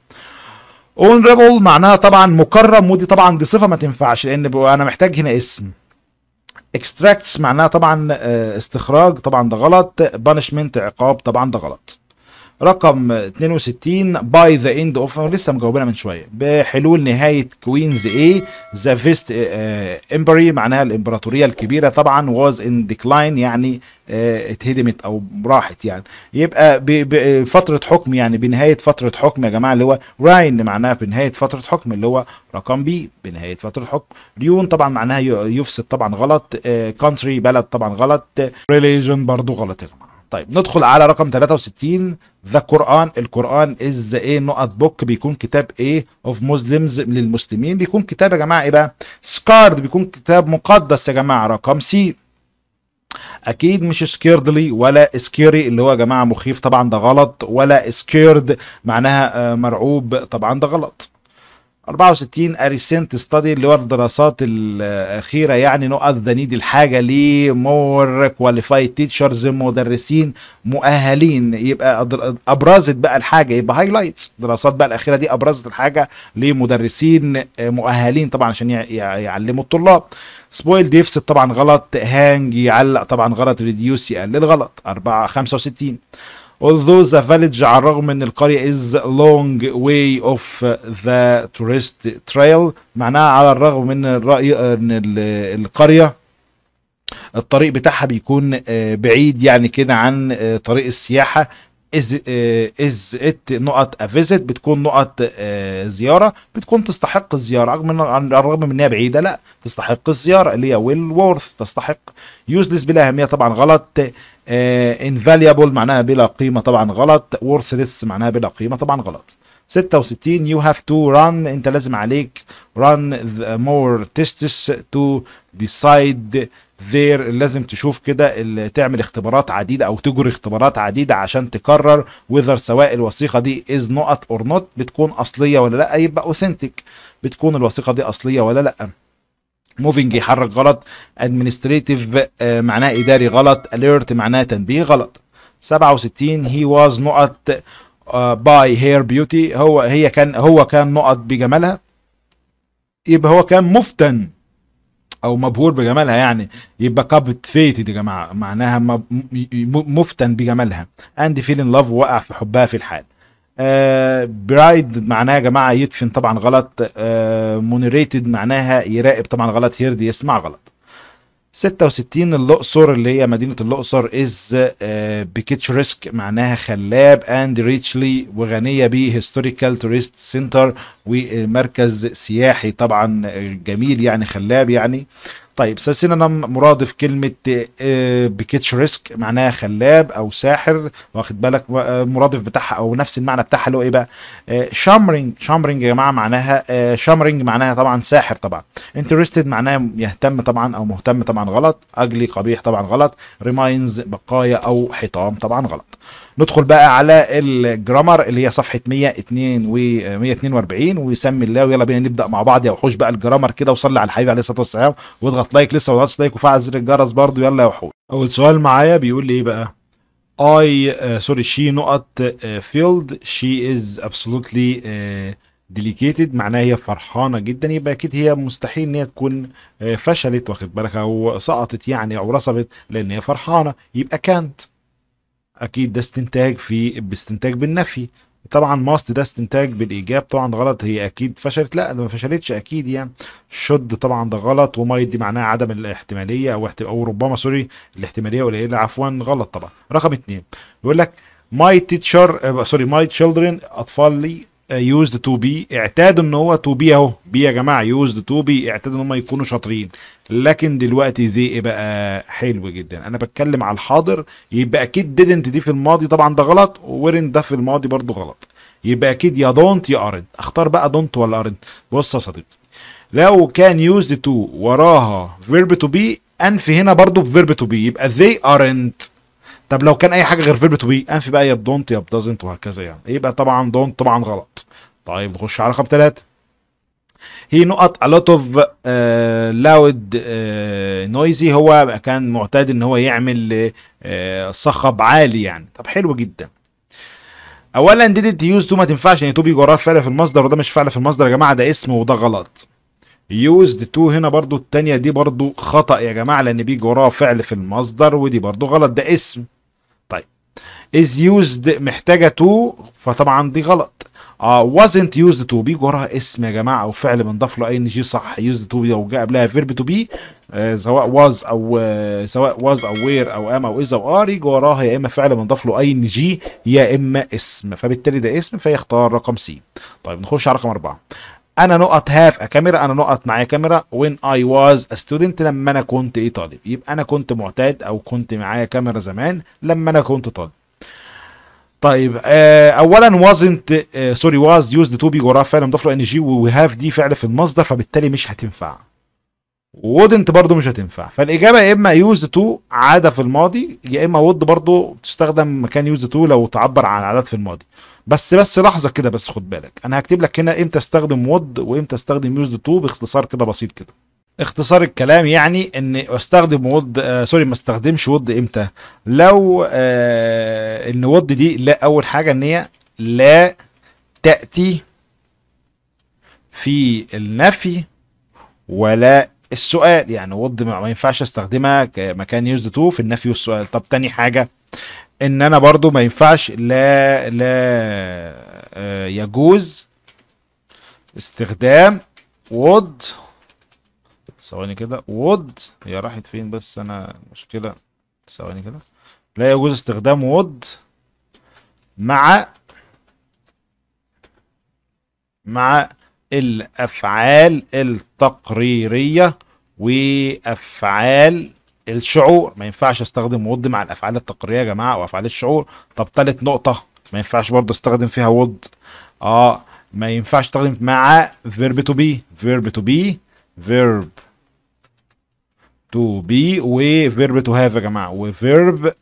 اونربل معناها طبعا مكرم ودي طبعا دي صفه ما تنفعش لان انا محتاج هنا اسم اكستراكتس معناها طبعا آه، استخراج طبعا ده غلط بانشمنت عقاب طبعا ده غلط رقم 62 باي ذا اند اوف لسه مجاوبينها من شويه بحلول نهايه كوينز اي ذا فيست امبري معناها الامبراطوريه الكبيره طبعا واز ان ديكلاين يعني اه اتهدمت او راحت يعني يبقى بفتره آه، حكم يعني بنهايه فتره حكم يا جماعه اللي هو راين معناها بنهايه فتره حكم اللي هو رقم بي بنهايه فتره حكم ريون طبعا معناها يفسد طبعا غلط كونتري اه بلد طبعا غلط ريليجن آه، برضو غلط يا جماعه طيب ندخل على رقم 63 ذا قرآن القرآن از ايه نقط بوك بيكون كتاب ايه اوف مسلمز للمسلمين بيكون كتاب يا جماعه ايه بقى سكارد بيكون كتاب مقدس يا جماعه رقم سي اكيد مش سكيردلي ولا سكيري اللي هو يا جماعه مخيف طبعا ده غلط ولا سكيرد معناها آه، مرعوب طبعا ده غلط 64 ريسنت ستادي اللي هو الدراسات الاخيره يعني نقط ذا نيد الحاجه ليه مور كواليفايد تيتشرز مدرسين مؤهلين يبقى ابرزت بقى الحاجه يبقى هايلايتس الدراسات بقى الاخيره دي ابرزت الحاجه لمدرسين مؤهلين طبعا عشان يعلموا الطلاب سبويل ديفس طبعا غلط هانج يعلق طبعا غلط ريديوس يقلل غلط 4 65 although the village على الرغم من القرية is long way off the tourist trail معناها على الرغم من الرأي ان القرية الطريق بتاعها بيكون آه، بعيد يعني كده عن آه، طريق السياحة از إيه، از ات نقط افيزت بتكون نقط آه، زياره بتكون تستحق الزياره رغم من الرغم من انها بعيده لا تستحق الزياره اللي هي ويل وورث تستحق يوزلس بلا اهميه طبعا غلط انفاليبل آه، معناها بلا قيمه طبعا غلط وورثلس معناها بلا قيمه طبعا غلط 66 يو هاف تو ران انت لازم عليك ران مور تيستس تو ديسايد ذير لازم تشوف كده تعمل اختبارات عديده او تجري اختبارات عديده عشان تكرر وذر سواء الوثيقه دي از نقط اور نوت بتكون اصليه ولا لا يبقى اوثنتيك بتكون الوثيقه دي اصليه ولا لا موفينج يحرك غلط ادمنستريتيف آه، معناه اداري غلط اليرت معناه تنبيه غلط 67 هي واز نقط باي هير بيوتي هو هي كان هو كان نقط بجمالها يبقى هو كان مفتن او مبهور بجمالها يعني يبقى كابت فيتد يا جماعه معناها مفتن بجمالها اند فيل ان لاف وقع في حبها في الحال آه برايد معناها يا جماعه يدفن طبعا غلط آه مونيريتد معناها يراقب طبعا غلط هيرد يسمع غلط 66 الاقصر اللي هي مدينه الاقصر از آه، بكيتشريسك معناها خلاب اند ريتشلي وغنيه بهيستوريكال تورست سنتر ومركز سياحي طبعا جميل يعني خلاب يعني آه طيب سينونم مرادف كلمة آه، ريسك معناها خلاب أو ساحر واخد بالك آه، مرادف بتاعها أو نفس المعنى بتاعها اللي هو إيه بقى آه، شامرينج شامرينج يا جماعة معناها شامرينج معناها طبعا ساحر طبعا انترستد معناها يهتم طبعا أو مهتم طبعا غلط أجلي قبيح طبعا غلط ريماينز بقايا أو حطام طبعا غلط ندخل بقى على الجرامر اللي هي صفحه 102 و 142 ويسمي الله ويلا بينا نبدا مع بعض يا وحوش بقى الجرامر كده وصلي على الحبيب عليه الصلاه والسلام واضغط اضغط لايك لسه ما ضغطتش لايك وفعل زر الجرس برضو يلا يا وحول اول سؤال معايا بيقول لي ايه بقى اي سوري شي نقط فيلد شي از ابسولوتلي ديليكيتد معناها هي فرحانه جدا يبقى اكيد هي مستحيل ان هي تكون آه، فشلت واخد بالك او سقطت يعني او رسبت لان هي فرحانه يبقى كانت اكيد ده استنتاج في باستنتاج بالنفي طبعا ماست ده استنتاج بالايجاب طبعا غلط هي اكيد فشلت لا ما فشلتش اكيد يعني شد طبعا ده غلط ومايت دي معناها عدم الاحتماليه او او ربما سوري الاحتماليه قليله عفوا غلط طبعا رقم اثنين بيقول لك ماي تيتشر سوري ماي تشيلدرن اطفالي يوزد تو بي اعتادوا ان هو تو بي اهو بي يا جماعه يوزد تو بي اعتادوا ان هم يكونوا شاطرين لكن دلوقتي ذي ايه بقى حلو جدا انا بتكلم على الحاضر يبقى اكيد ديدنت دي في الماضي طبعا ده غلط ورن ده في الماضي برضو غلط يبقى اكيد يا دونت يا ارنت اختار بقى دونت ولا ارنت بص يا صديقي لو كان يوزد تو وراها فيرب تو بي انفي هنا برضو بفيرب تو بي يبقى ذي ارنت طب لو كان اي حاجه غير فيرب تو بي انفي بقى يا دونت يا دازنت وهكذا يعني يبقى طبعا دونت طبعا غلط طيب نخش على رقم ثلاثه هي نقط a lot of uh, loud آه، noisy هو كان معتاد ان هو يعمل uh, صخب عالي يعني طب حلو جدا اولا didn't use to ما تنفعش يعني تو بيجي وراه فعل في المصدر وده مش فعل في المصدر يا جماعه ده اسم وده غلط used to هنا برضو التانية دي برضو خطأ يا جماعة لأن بيجي وراها فعل في المصدر ودي برضو غلط ده اسم is used محتاجه to فطبعا دي غلط اه wasn't used to be وراها اسم يا جماعه او فعل بنضاف له اي ان جي صح used to لو جاء قبلها فيرب to be آه، سواء was او uh, سواء was او where او am او is او are جراها وراها يا اما فعل بنضاف له اي ان جي يا اما اسم فبالتالي ده اسم فيختار رقم سي طيب نخش على رقم اربعه انا نقط هاف ا كاميرا انا نقط معايا كاميرا وين اي واز ا ستودنت لما انا كنت ايه طالب يبقى انا كنت معتاد او كنت معايا كاميرا زمان لما انا كنت طالب طيب آه، اولا وازنت سوري واز يوزد تو بي وراه فعلا مضاف له ان جي وهاف دي فعل في المصدر فبالتالي مش هتنفع وودنت برضو مش هتنفع فالاجابه يا اما يوزد تو عاده في الماضي يا اما وود برضو تستخدم مكان يوزد تو لو تعبر عن عادات في الماضي بس بس لحظه كده بس خد بالك انا هكتب لك هنا امتى استخدم وود وامتى استخدم يوزد تو باختصار كده بسيط كده اختصار الكلام يعني ان استخدم وود آه سوري ما استخدمش وود امتى لو آه ان وود دي لا اول حاجه ان هي لا تاتي في النفي ولا السؤال يعني وود ما ينفعش استخدمها كمكان يوزد تو في النفي والسؤال طب تاني حاجه ان انا برضو ما ينفعش لا لا آه، يجوز استخدام وود ثواني كده وود هي راحت فين بس انا مشكله ثواني كده لا يجوز استخدام وود مع مع الافعال التقريريه وافعال الشعور ما ينفعش استخدم وود مع الافعال التقريريه يا جماعه وافعال الشعور طب ثالث نقطه ما ينفعش برضه استخدم فيها وود اه ما ينفعش استخدم مع فيرب تو بي فيرب تو بي فيرب تو بي وفيرب تو هاف يا جماعه وفيرب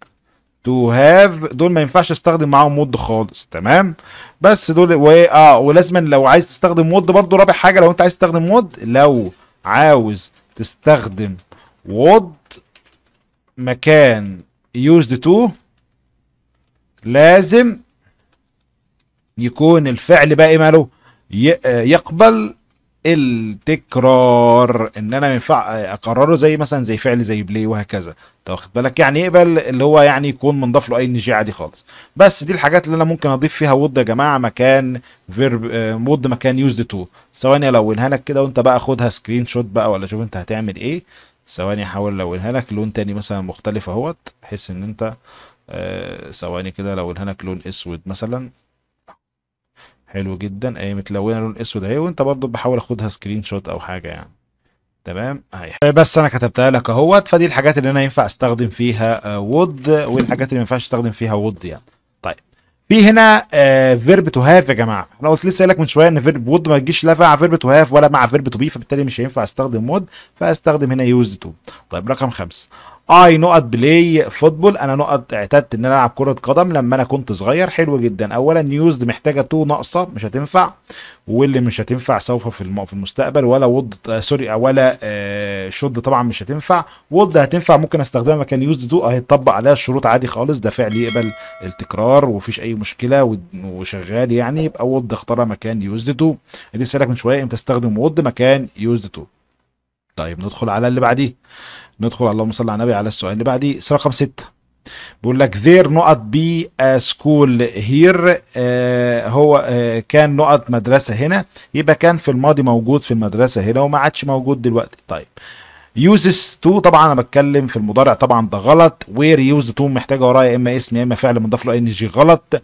تو هاف دول ما ينفعش استخدم معاهم مود خالص تمام بس دول و اه ولازما لو عايز تستخدم مود برضو رابع حاجه لو انت عايز تستخدم مود لو عاوز تستخدم وود مكان يوزد تو لازم يكون الفعل بقى ايه ماله آه، يقبل التكرار ان انا ينفع اقرره زي مثلا زي فعل زي بلاي وهكذا انت واخد بالك يعني يقبل إيه اللي هو يعني يكون منضاف له اي نجي عادي خالص بس دي الحاجات اللي انا ممكن اضيف فيها وود يا جماعه مكان فيرب مود آه، مكان يوزد تو ثواني الونها لك كده وانت بقى خدها سكرين شوت بقى ولا شوف انت هتعمل ايه ثواني احاول الونها لك لون تاني مثلا مختلف اهوت بحيث ان انت آه، ثواني كده الونها لك لون اسود مثلا حلو جدا اهي متلونه لون اسود اهي وانت برضو بحاول اخدها سكرين شوت او حاجه يعني تمام اهي طيب بس انا كتبتها لك اهوت فدي الحاجات اللي انا ينفع استخدم فيها وود آه، والحاجات اللي ما ينفعش استخدم فيها وود يعني طيب في هنا فيرب تو هاف يا جماعه انا قلت لسه لك من شويه ان فيرب وود ما تجيش لا مع فيرب تو هاف ولا مع فيرب تو بي فبالتالي مش هينفع استخدم وود فاستخدم هنا يوز تو طيب رقم خمسه اي نقط بلاي فوتبول انا نقط اعتدت ان انا العب كره قدم لما انا كنت صغير حلو جدا اولا يوزد محتاجه تو ناقصه مش هتنفع واللي مش هتنفع سوف في في المستقبل ولا وود آه، سوري ولا آه، شد طبعا مش هتنفع وود هتنفع ممكن استخدمها مكان يوزد تو هيتطبق عليها الشروط عادي خالص ده فعل يقبل التكرار ومفيش اي مشكله وشغال يعني يبقى وود اختارها مكان يوزد تو اللي سالك من شويه امتى استخدم وود مكان يوزد تو طيب ندخل على اللي بعديه ندخل اللهم صل على النبي على السؤال اللي بعديه رقم ستة بيقول لك ذير نقط بي سكول هير هو آه، كان نقط مدرسة هنا يبقى كان في الماضي موجود في المدرسة هنا وما عادش موجود دلوقتي طيب uses to طبعا انا بتكلم في المضارع طبعا ده غلط وير يوز تو محتاجه ورايا يا اما اسم يا اما فعل مضاف له ان جي غلط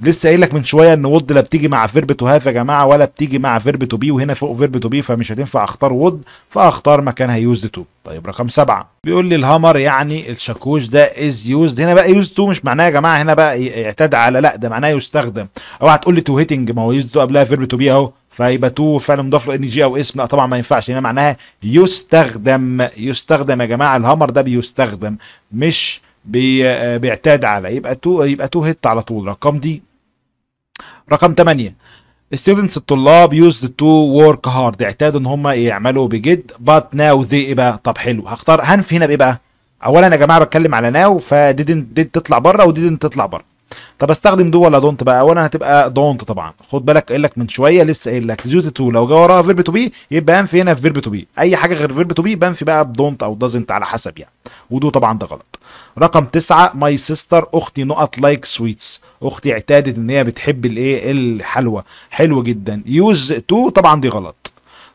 لسه قايل لك من شويه ان وود لا بتيجي مع فيربت وهاف يا جماعه ولا بتيجي مع فيربت بي وهنا فوق فيربت بي فمش هتنفع اختار وود فاختار مكانها يوزد تو طيب رقم سبعة بيقول لي الهامر يعني الشاكوش ده از يوزد هنا بقى يوزد تو مش معناه يا جماعه هنا بقى يعتاد على لا ده معناه يستخدم اوعى تقول لي تو هيتنج ما هو يوزد تو قبلها فيربت بي اهو فيبقى تو فعلا مضاف له ان جي او اسم لا طبعا ما ينفعش هنا معناها يستخدم يستخدم يا جماعه الهامر ده بيستخدم مش بيعتاد على يبقى تو يبقى تو هيت على طول رقم دي رقم 8 students الطلاب used to work hard اعتادوا ان هم يعملوا بجد but now they ايه بقى طب حلو هختار هنف هنا بايه بقى اولا يا جماعه بتكلم على ناو فديدنت ديد تطلع بره وديدنت تطلع بره طب استخدم دو ولا دونت بقى اولا هتبقى دونت طبعا خد بالك قايل لك من شويه لسه قايل لك ديوتي تو لو جه وراها فيرب تو بي يبقى انفي هنا في فيرب تو بي اي حاجه غير فيرب تو بي بنفي بقى بدونت او دازنت على حسب يعني ودو طبعا ده غلط رقم تسعة ماي سيستر اختي نقط لايك سويتس اختي اعتادت ان هي بتحب الايه الحلوه حلو جدا يوز تو طبعا دي غلط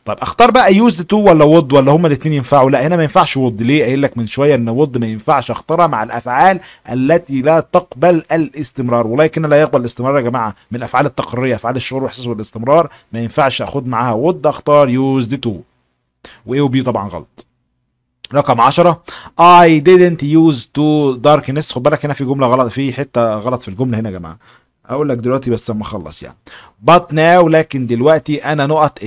طب اختار بقى يوز تو ولا وود ولا هما الاثنين ينفعوا لا هنا ما ينفعش وود ليه قايل لك من شويه ان وود ما ينفعش اختارها مع الافعال التي لا تقبل الاستمرار ولكن لا يقبل الاستمرار يا جماعه من الافعال التقريريه افعال الشعور والاحساس والاستمرار ما ينفعش اخد معاها وود اختار يوز تو واي وبي طبعا غلط رقم 10 I didn't use to darkness خد بالك هنا في جمله غلط في حته غلط في الجمله هنا يا جماعه هقول لك دلوقتي بس اما اخلص يعني but now لكن دلوقتي انا نقط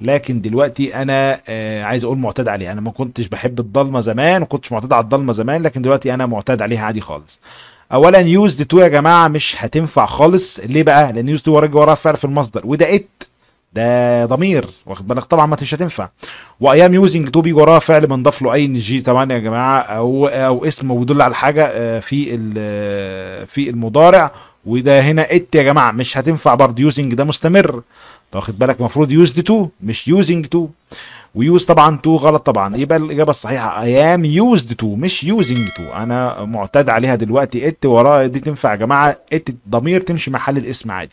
لكن دلوقتي انا آه عايز اقول معتاد عليها انا ما كنتش بحب الضلمه زمان ما كنتش معتاد على الضلمه زمان لكن دلوقتي انا معتاد عليها عادي خالص اولا يوزد تو يا جماعه مش هتنفع خالص ليه بقى لان يوزد وراجي وراها فعل في المصدر وده ات ده ضمير واخد بالك طبعا ما مش هتنفع وايام يوزنج تو بيجي وراها فعل بنضاف له اي ان جي طبعا يا جماعه او او اسم ويدل على حاجه آه، في آه، في المضارع وده هنا ات يا جماعه مش هتنفع برضه يوزنج ده مستمر واخد بالك المفروض يوزد تو مش يوزنج تو ويوز طبعا تو غلط طبعا يبقى الاجابه الصحيحه اي ام يوزد تو مش يوزنج تو انا معتاد عليها دلوقتي ات وراها دي تنفع يا جماعه ات ضمير تمشي محل الاسم عادي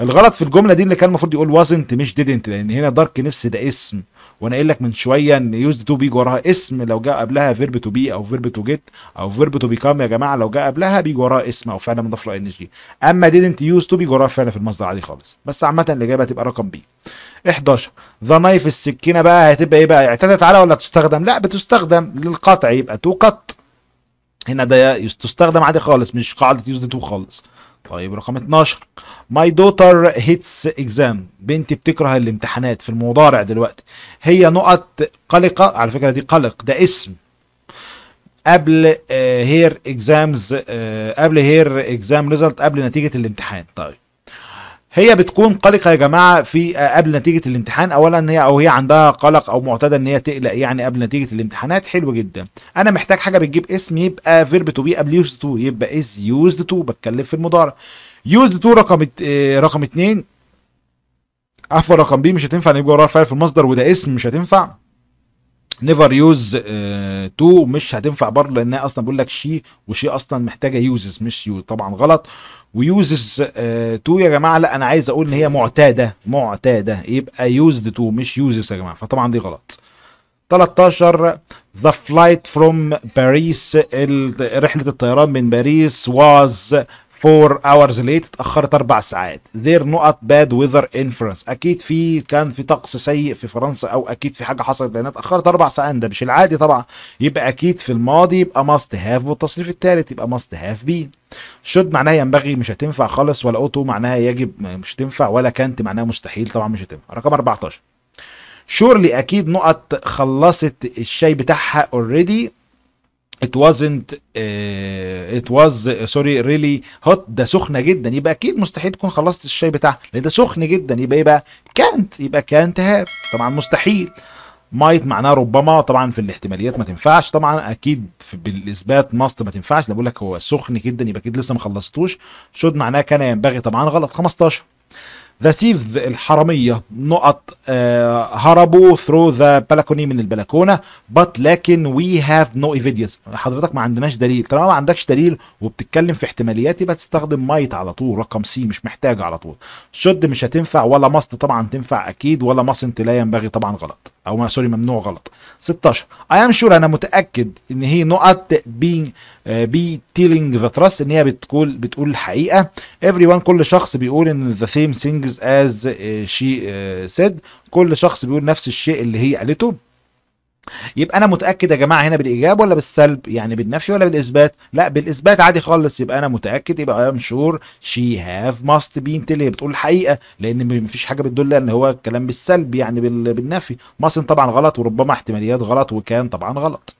الغلط في الجمله دي اللي كان المفروض يقول وازنت مش ديدنت لان هنا دارك نس ده اسم وانا قايل لك من شويه ان يوز تو بيجي وراها اسم لو جاء قبلها فيرب تو بي او فيرب تو جيت او فيرب تو بيكام يا جماعه لو جاء قبلها بيجي وراها اسم او فعل مضاف له ان جي اما didnt يوز تو بيجي وراها فعل في المصدر عادي خالص بس عامه الاجابه هتبقى رقم بي 11 ذا نايف السكينه بقى هتبقى ايه بقى اعتدت على ولا تستخدم لا بتستخدم للقطع يبقى تو كت هنا ده تستخدم عادي خالص مش قاعده يوز تو خالص طيب رقم 12 ماي دوتر هيتس اكزام بنتي بتكره الامتحانات في المضارع دلوقتي هي نقط قلقه على فكره دي قلق ده اسم قبل هير آه، اكزامز آه، قبل هير اكزام ريزلت قبل نتيجه الامتحان طيب هي بتكون قلقة يا جماعة في آه، قبل نتيجة الامتحان أولا هي أو هي عندها قلق أو معتادة إن هي تقلق يعني قبل نتيجة الامتحانات حلو جدا أنا محتاج حاجة بتجيب اسم يبقى فيرب تو بي قبل يوزد تو يبقى إز يوزد تو بتكلم في المضارع يوزد تو رقم آه، رقم اتنين عفوا رقم بي مش هتنفع نجيب وراها فعل في المصدر وده اسم مش هتنفع نيفر يوز تو مش هتنفع برضه لانها اصلا بيقول لك شي وشي اصلا محتاجه يوزز مش يو طبعا غلط ويوزز آه، تو يا جماعه لا انا عايز اقول ان هي معتاده معتاده يبقى يوزد تو مش يوزز يا جماعه فطبعا دي غلط 13 ذا فلايت فروم باريس رحله الطيران من باريس واز 4 hours late اتأخرت أربع ساعات there not bad weather in France أكيد في كان في طقس سيء في فرنسا أو أكيد في حاجة حصلت لأن اتأخرت أربع ساعات ده مش العادي طبعا يبقى أكيد في الماضي يبقى must have والتصريف الثالث يبقى must have been should معناها ينبغي مش هتنفع خالص ولا اوتو معناها يجب مش هتنفع ولا كانت معناها مستحيل طبعا مش هتنفع رقم 14 شورلي اكيد نقط خلصت الشاي بتاعها اوريدي it wasn't uh, it was uh, sorry really hot ده سخنه جدا يبقى اكيد مستحيل تكون خلصت الشاي بتاعها لان ده سخن جدا يبقى إيه بقى؟ كانت يبقى كانت هاب طبعا مستحيل مايت معناه ربما طبعا في الاحتماليات ما تنفعش طبعا اكيد بالاثبات ماست ما تنفعش ده بقول لك هو سخن جدا يبقى اكيد لسه ما خلصتوش شود معناه كان ينبغي طبعا غلط 15 ذا سيف الحرامية نقط آه، هربوا ثرو ذا بلكوني من البلكونة بات لكن وي هاف نو ايفيدينس حضرتك ما عندناش دليل طالما ما عندكش دليل وبتتكلم في احتماليات يبقى تستخدم مايت على طول رقم سي مش محتاج على طول شد مش هتنفع ولا ماست طبعا تنفع اكيد ولا ماست لا ينبغي طبعا غلط او سوري ممنوع غلط 16 اي ام شور انا متاكد ان هي نقط بين بي تيلينج ذا تراست ان هي بتقول بتقول الحقيقه ايفري وان كل شخص بيقول ان ذا سيم ثينجز از شي سيد كل شخص بيقول نفس الشيء اللي هي قالته يبقى انا متاكد يا جماعه هنا بالايجاب ولا بالسلب يعني بالنفي ولا بالاثبات لا بالاثبات عادي خالص يبقى انا متاكد يبقى ام شور شي هاف ماست بي اللي بتقول الحقيقه لان مفيش حاجه بتدل ان هو الكلام بالسلب يعني بالنفي ماست طبعا غلط وربما احتماليات غلط وكان طبعا غلط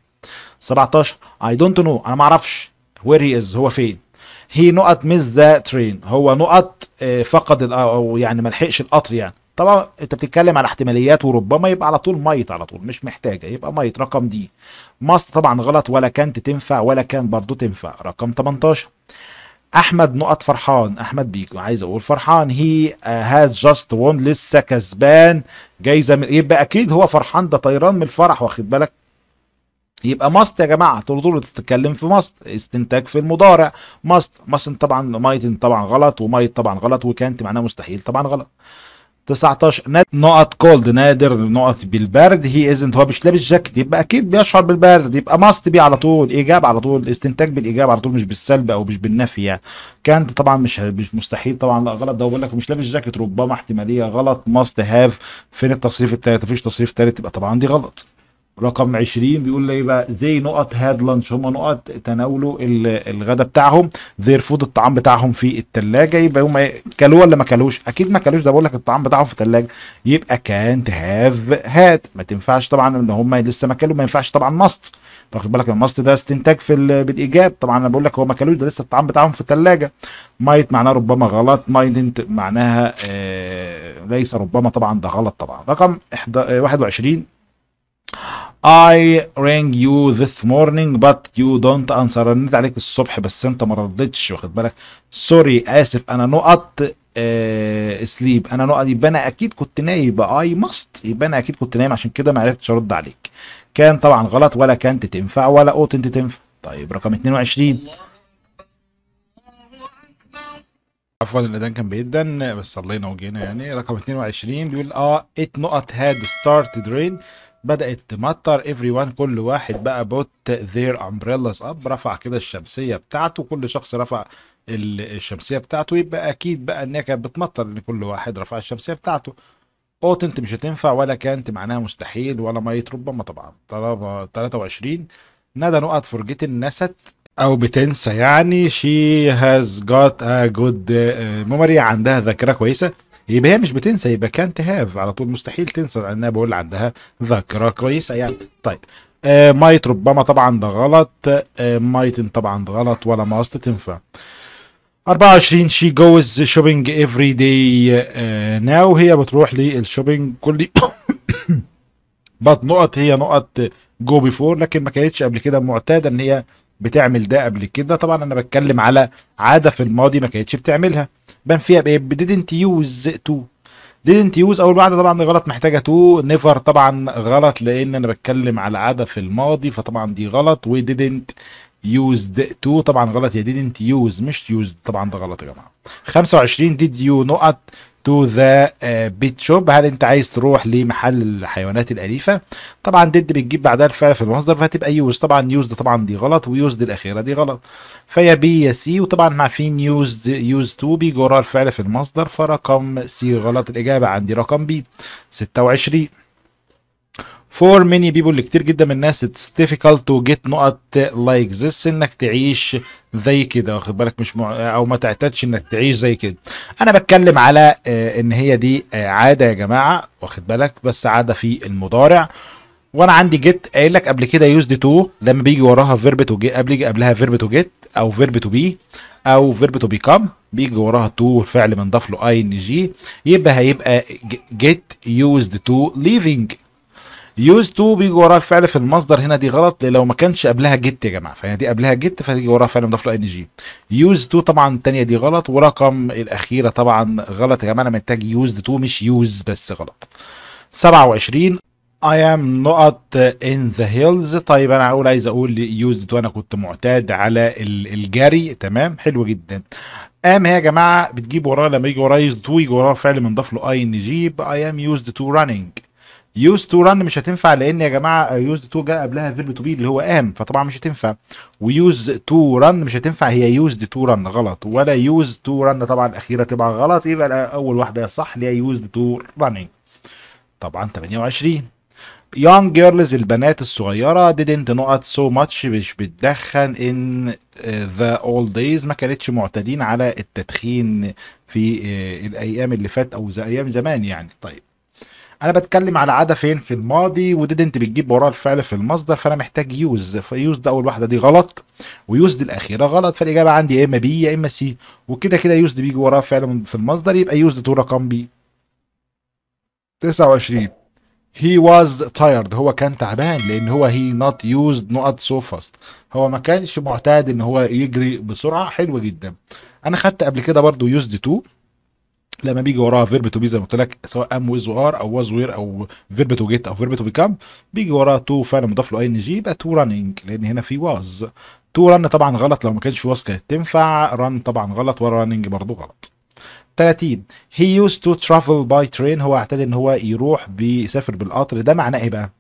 17 I don't know انا ما اعرفش where he is هو فين هي نقط miss the train هو نقط آه، فقد او يعني ما لحقش القطر يعني طبعا انت بتتكلم على احتماليات وربما يبقى على طول ميت على طول مش محتاجه يبقى ميت رقم دي ماست طبعا غلط ولا كانت تنفع ولا كان برضو تنفع رقم 18 احمد نقط فرحان احمد بيك عايز اقول فرحان هي هاز جاست وون لسه كسبان جايزه من يبقى اكيد هو فرحان ده طيران من الفرح واخد بالك يبقى ماست يا جماعه تردوا تتكلم في ماست استنتاج في المضارع ماست ماست طبعا مايت طبعا غلط ومايت طبعا غلط وكانت معناها مستحيل طبعا غلط 19 نقط كولد نادر نقط بالبرد هي ازنت هو مش لابس جاكيت يبقى اكيد بيشعر بالبرد يبقى ماست بي على طول اجابه على طول استنتاج بالاجابه على طول مش بالسلب او مش بالنفي يعني كانت طبعا مش مش مستحيل طبعا لا غلط ده بقول لك مش لابس جاكيت ربما احتماليه غلط ماست هاف فين التصريف الثالث مفيش تصريف ثالث يبقى طبعا دي غلط رقم 20 بيقول لي بقى زي نقط هاد لانش هم نقط تناولوا الغداء بتاعهم زير فود الطعام بتاعهم في التلاجة يبقى هم كلوه ولا ما كلوش اكيد ما كلوش ده بقول لك الطعام بتاعهم في التلاجة يبقى كانت هاف هاد ما تنفعش طبعا ان هم لسه ما كلوا ما ينفعش طبعا ماست تاخد بالك الماست ده استنتاج في بالايجاب طبعا انا بقول لك هو ما كلوش ده لسه الطعام بتاعهم في التلاجة مايت معناها ربما غلط مايدنت معناها آه ليس ربما طبعا ده غلط طبعا رقم 21 I rang you this morning but you don't answer رنيت عليك الصبح بس انت ما ردتش واخد بالك سوري اسف انا نقط سليب آه، انا نقط يبقى انا اكيد كنت نايم يبقى اي ماست يبقى انا اكيد كنت نايم عشان كده ما عرفتش ارد عليك كان طبعا غلط ولا كانت تنفع ولا اوت انت تنفع طيب رقم 22 عفوا الاذان ده كان بيدن بس صلينا وجينا يعني رقم 22 بيقول اه 8 نقط هاد ستارتد رين بدأت تمطر ايفري وان كل واحد بقى بوت ذير امبريلاز اب رفع كده الشمسية بتاعته كل شخص رفع الشمسية بتاعته يبقى اكيد بقى انها كانت بتمطر لان كل واحد رفع الشمسية بتاعته اوتنت مش هتنفع ولا كانت معناها مستحيل ولا ميت ربما طبعا طلبة 23 ندى نقط فرجت نست او بتنسى يعني شي هاز جوت ا جود ميموري عندها ذاكره كويسه يبقى هي مش بتنسى يبقى كانت هاف على طول مستحيل تنسى لانها بقول عندها ذاكره كويسه يعني طيب آه مايت ربما طبعا ده غلط آه طبعا ده غلط ولا ماست تنفع 24 شي جوز شوبينج افري داي ناو هي بتروح للشوبينج كل بط نقط هي نقط جو بيفور لكن ما كانتش قبل كده معتاده ان هي بتعمل ده قبل كده طبعا انا بتكلم على عاده في الماضي ما كانتش بتعملها بان فيها بايه didn't use تو didn't use اول واحده طبعا غلط محتاجه تو نيفر طبعا غلط لان انا بتكلم على عاده في الماضي فطبعا دي غلط و didn't used تو طبعا غلط يا didn't use مش used طبعا ده غلط يا جماعه 25 did you نقط تو ذا بيت شوب هل انت عايز تروح لمحل الحيوانات الاليفه طبعا ديد بتجيب بعدها الفعل في المصدر فهتبقى يوز طبعا يوز طبعا دي غلط ويوز دي الاخيره دي غلط فيا بي يا سي وطبعا احنا عارفين يوز يوز تو بي جرار الفعل في المصدر فرقم سي غلط الاجابه عندي رقم بي 26 For many people كتير جدا من الناس it's difficult to get نقط like this انك تعيش زي كده واخد بالك مش مع... او ما تعتادش انك تعيش زي كده انا بتكلم على آه، ان هي دي آه، عاده يا جماعه واخد بالك بس عاده في المضارع وانا عندي جيت قايل لك قبل كده يوزد تو لما بيجي وراها فيرب تو جيت قبل قبلها فيرب تو جيت او فيرب تو بي او فيرب تو بيكم بيجي وراها تو فعل منضاف له اي ان جي يبقى هيبقى جيت يوزد تو ليفنج يوز تو بيجي وراها الفعل في المصدر هنا دي غلط لو ما كانش قبلها جيت يا جماعه فهي دي قبلها جيت فتيجي وراها فعل مضاف له ان جي يوز تو طبعا الثانيه دي غلط ورقم الاخيره طبعا غلط يا جماعه انا محتاج يوز تو مش يوز بس غلط 27 I am not in the hills طيب انا هقول عايز اقول يوز تو انا كنت معتاد على الجري تمام حلو جدا ام هي يا جماعه بتجيب وراها لما يجي ورايز تو يجي وراها فعل منضاف له اي ان جي I am used to running يوز تو ران مش هتنفع لان يا جماعه يوز تو جاء قبلها فيرب تو بي اللي هو ام فطبعا مش هتنفع ويوز تو ران مش هتنفع هي يوز تو ران غلط ولا يوز تو ران طبعا الاخيره تبقى غلط يبقى اول واحده صح اللي هي يوز تو رانينج طبعا 28 young girls البنات الصغيرة didn't not so much مش بتدخن in the old days ما كانتش معتدين على التدخين في آه، الأيام اللي فات أو أيام زمان يعني طيب انا بتكلم على عاده فين في الماضي وديدنت بتجيب وراها الفعل في المصدر فانا محتاج يوز فيوز ده اول واحده دي غلط ويوز دي الاخيره غلط فالاجابه عندي يا اما بي يا اما سي وكده كده يوز دي بيجي وراها فعل في المصدر يبقى يوز ده رقم بي 29 he was tired هو كان تعبان لان هو he not used نوت so fast هو ما كانش معتاد ان هو يجري بسرعه حلو جدا انا خدت قبل كده برضو يوزد تو لما بيجي وراها فيرب تو بي زي ما قلت لك سواء ام ويز وار او واز وير او فيرب تو جيت او فيرب تو بيكام بيجي وراها تو فعل مضاف له اي ان جي يبقى تو راننج لان هنا في واز تو رن طبعا غلط لو ما كانش في واز كانت تنفع رن طبعا غلط ورا راننج برضه غلط 30 هي يوز تو ترافل باي ترين هو اعتاد ان هو يروح بيسافر بالقطر ده معناه ايه بقى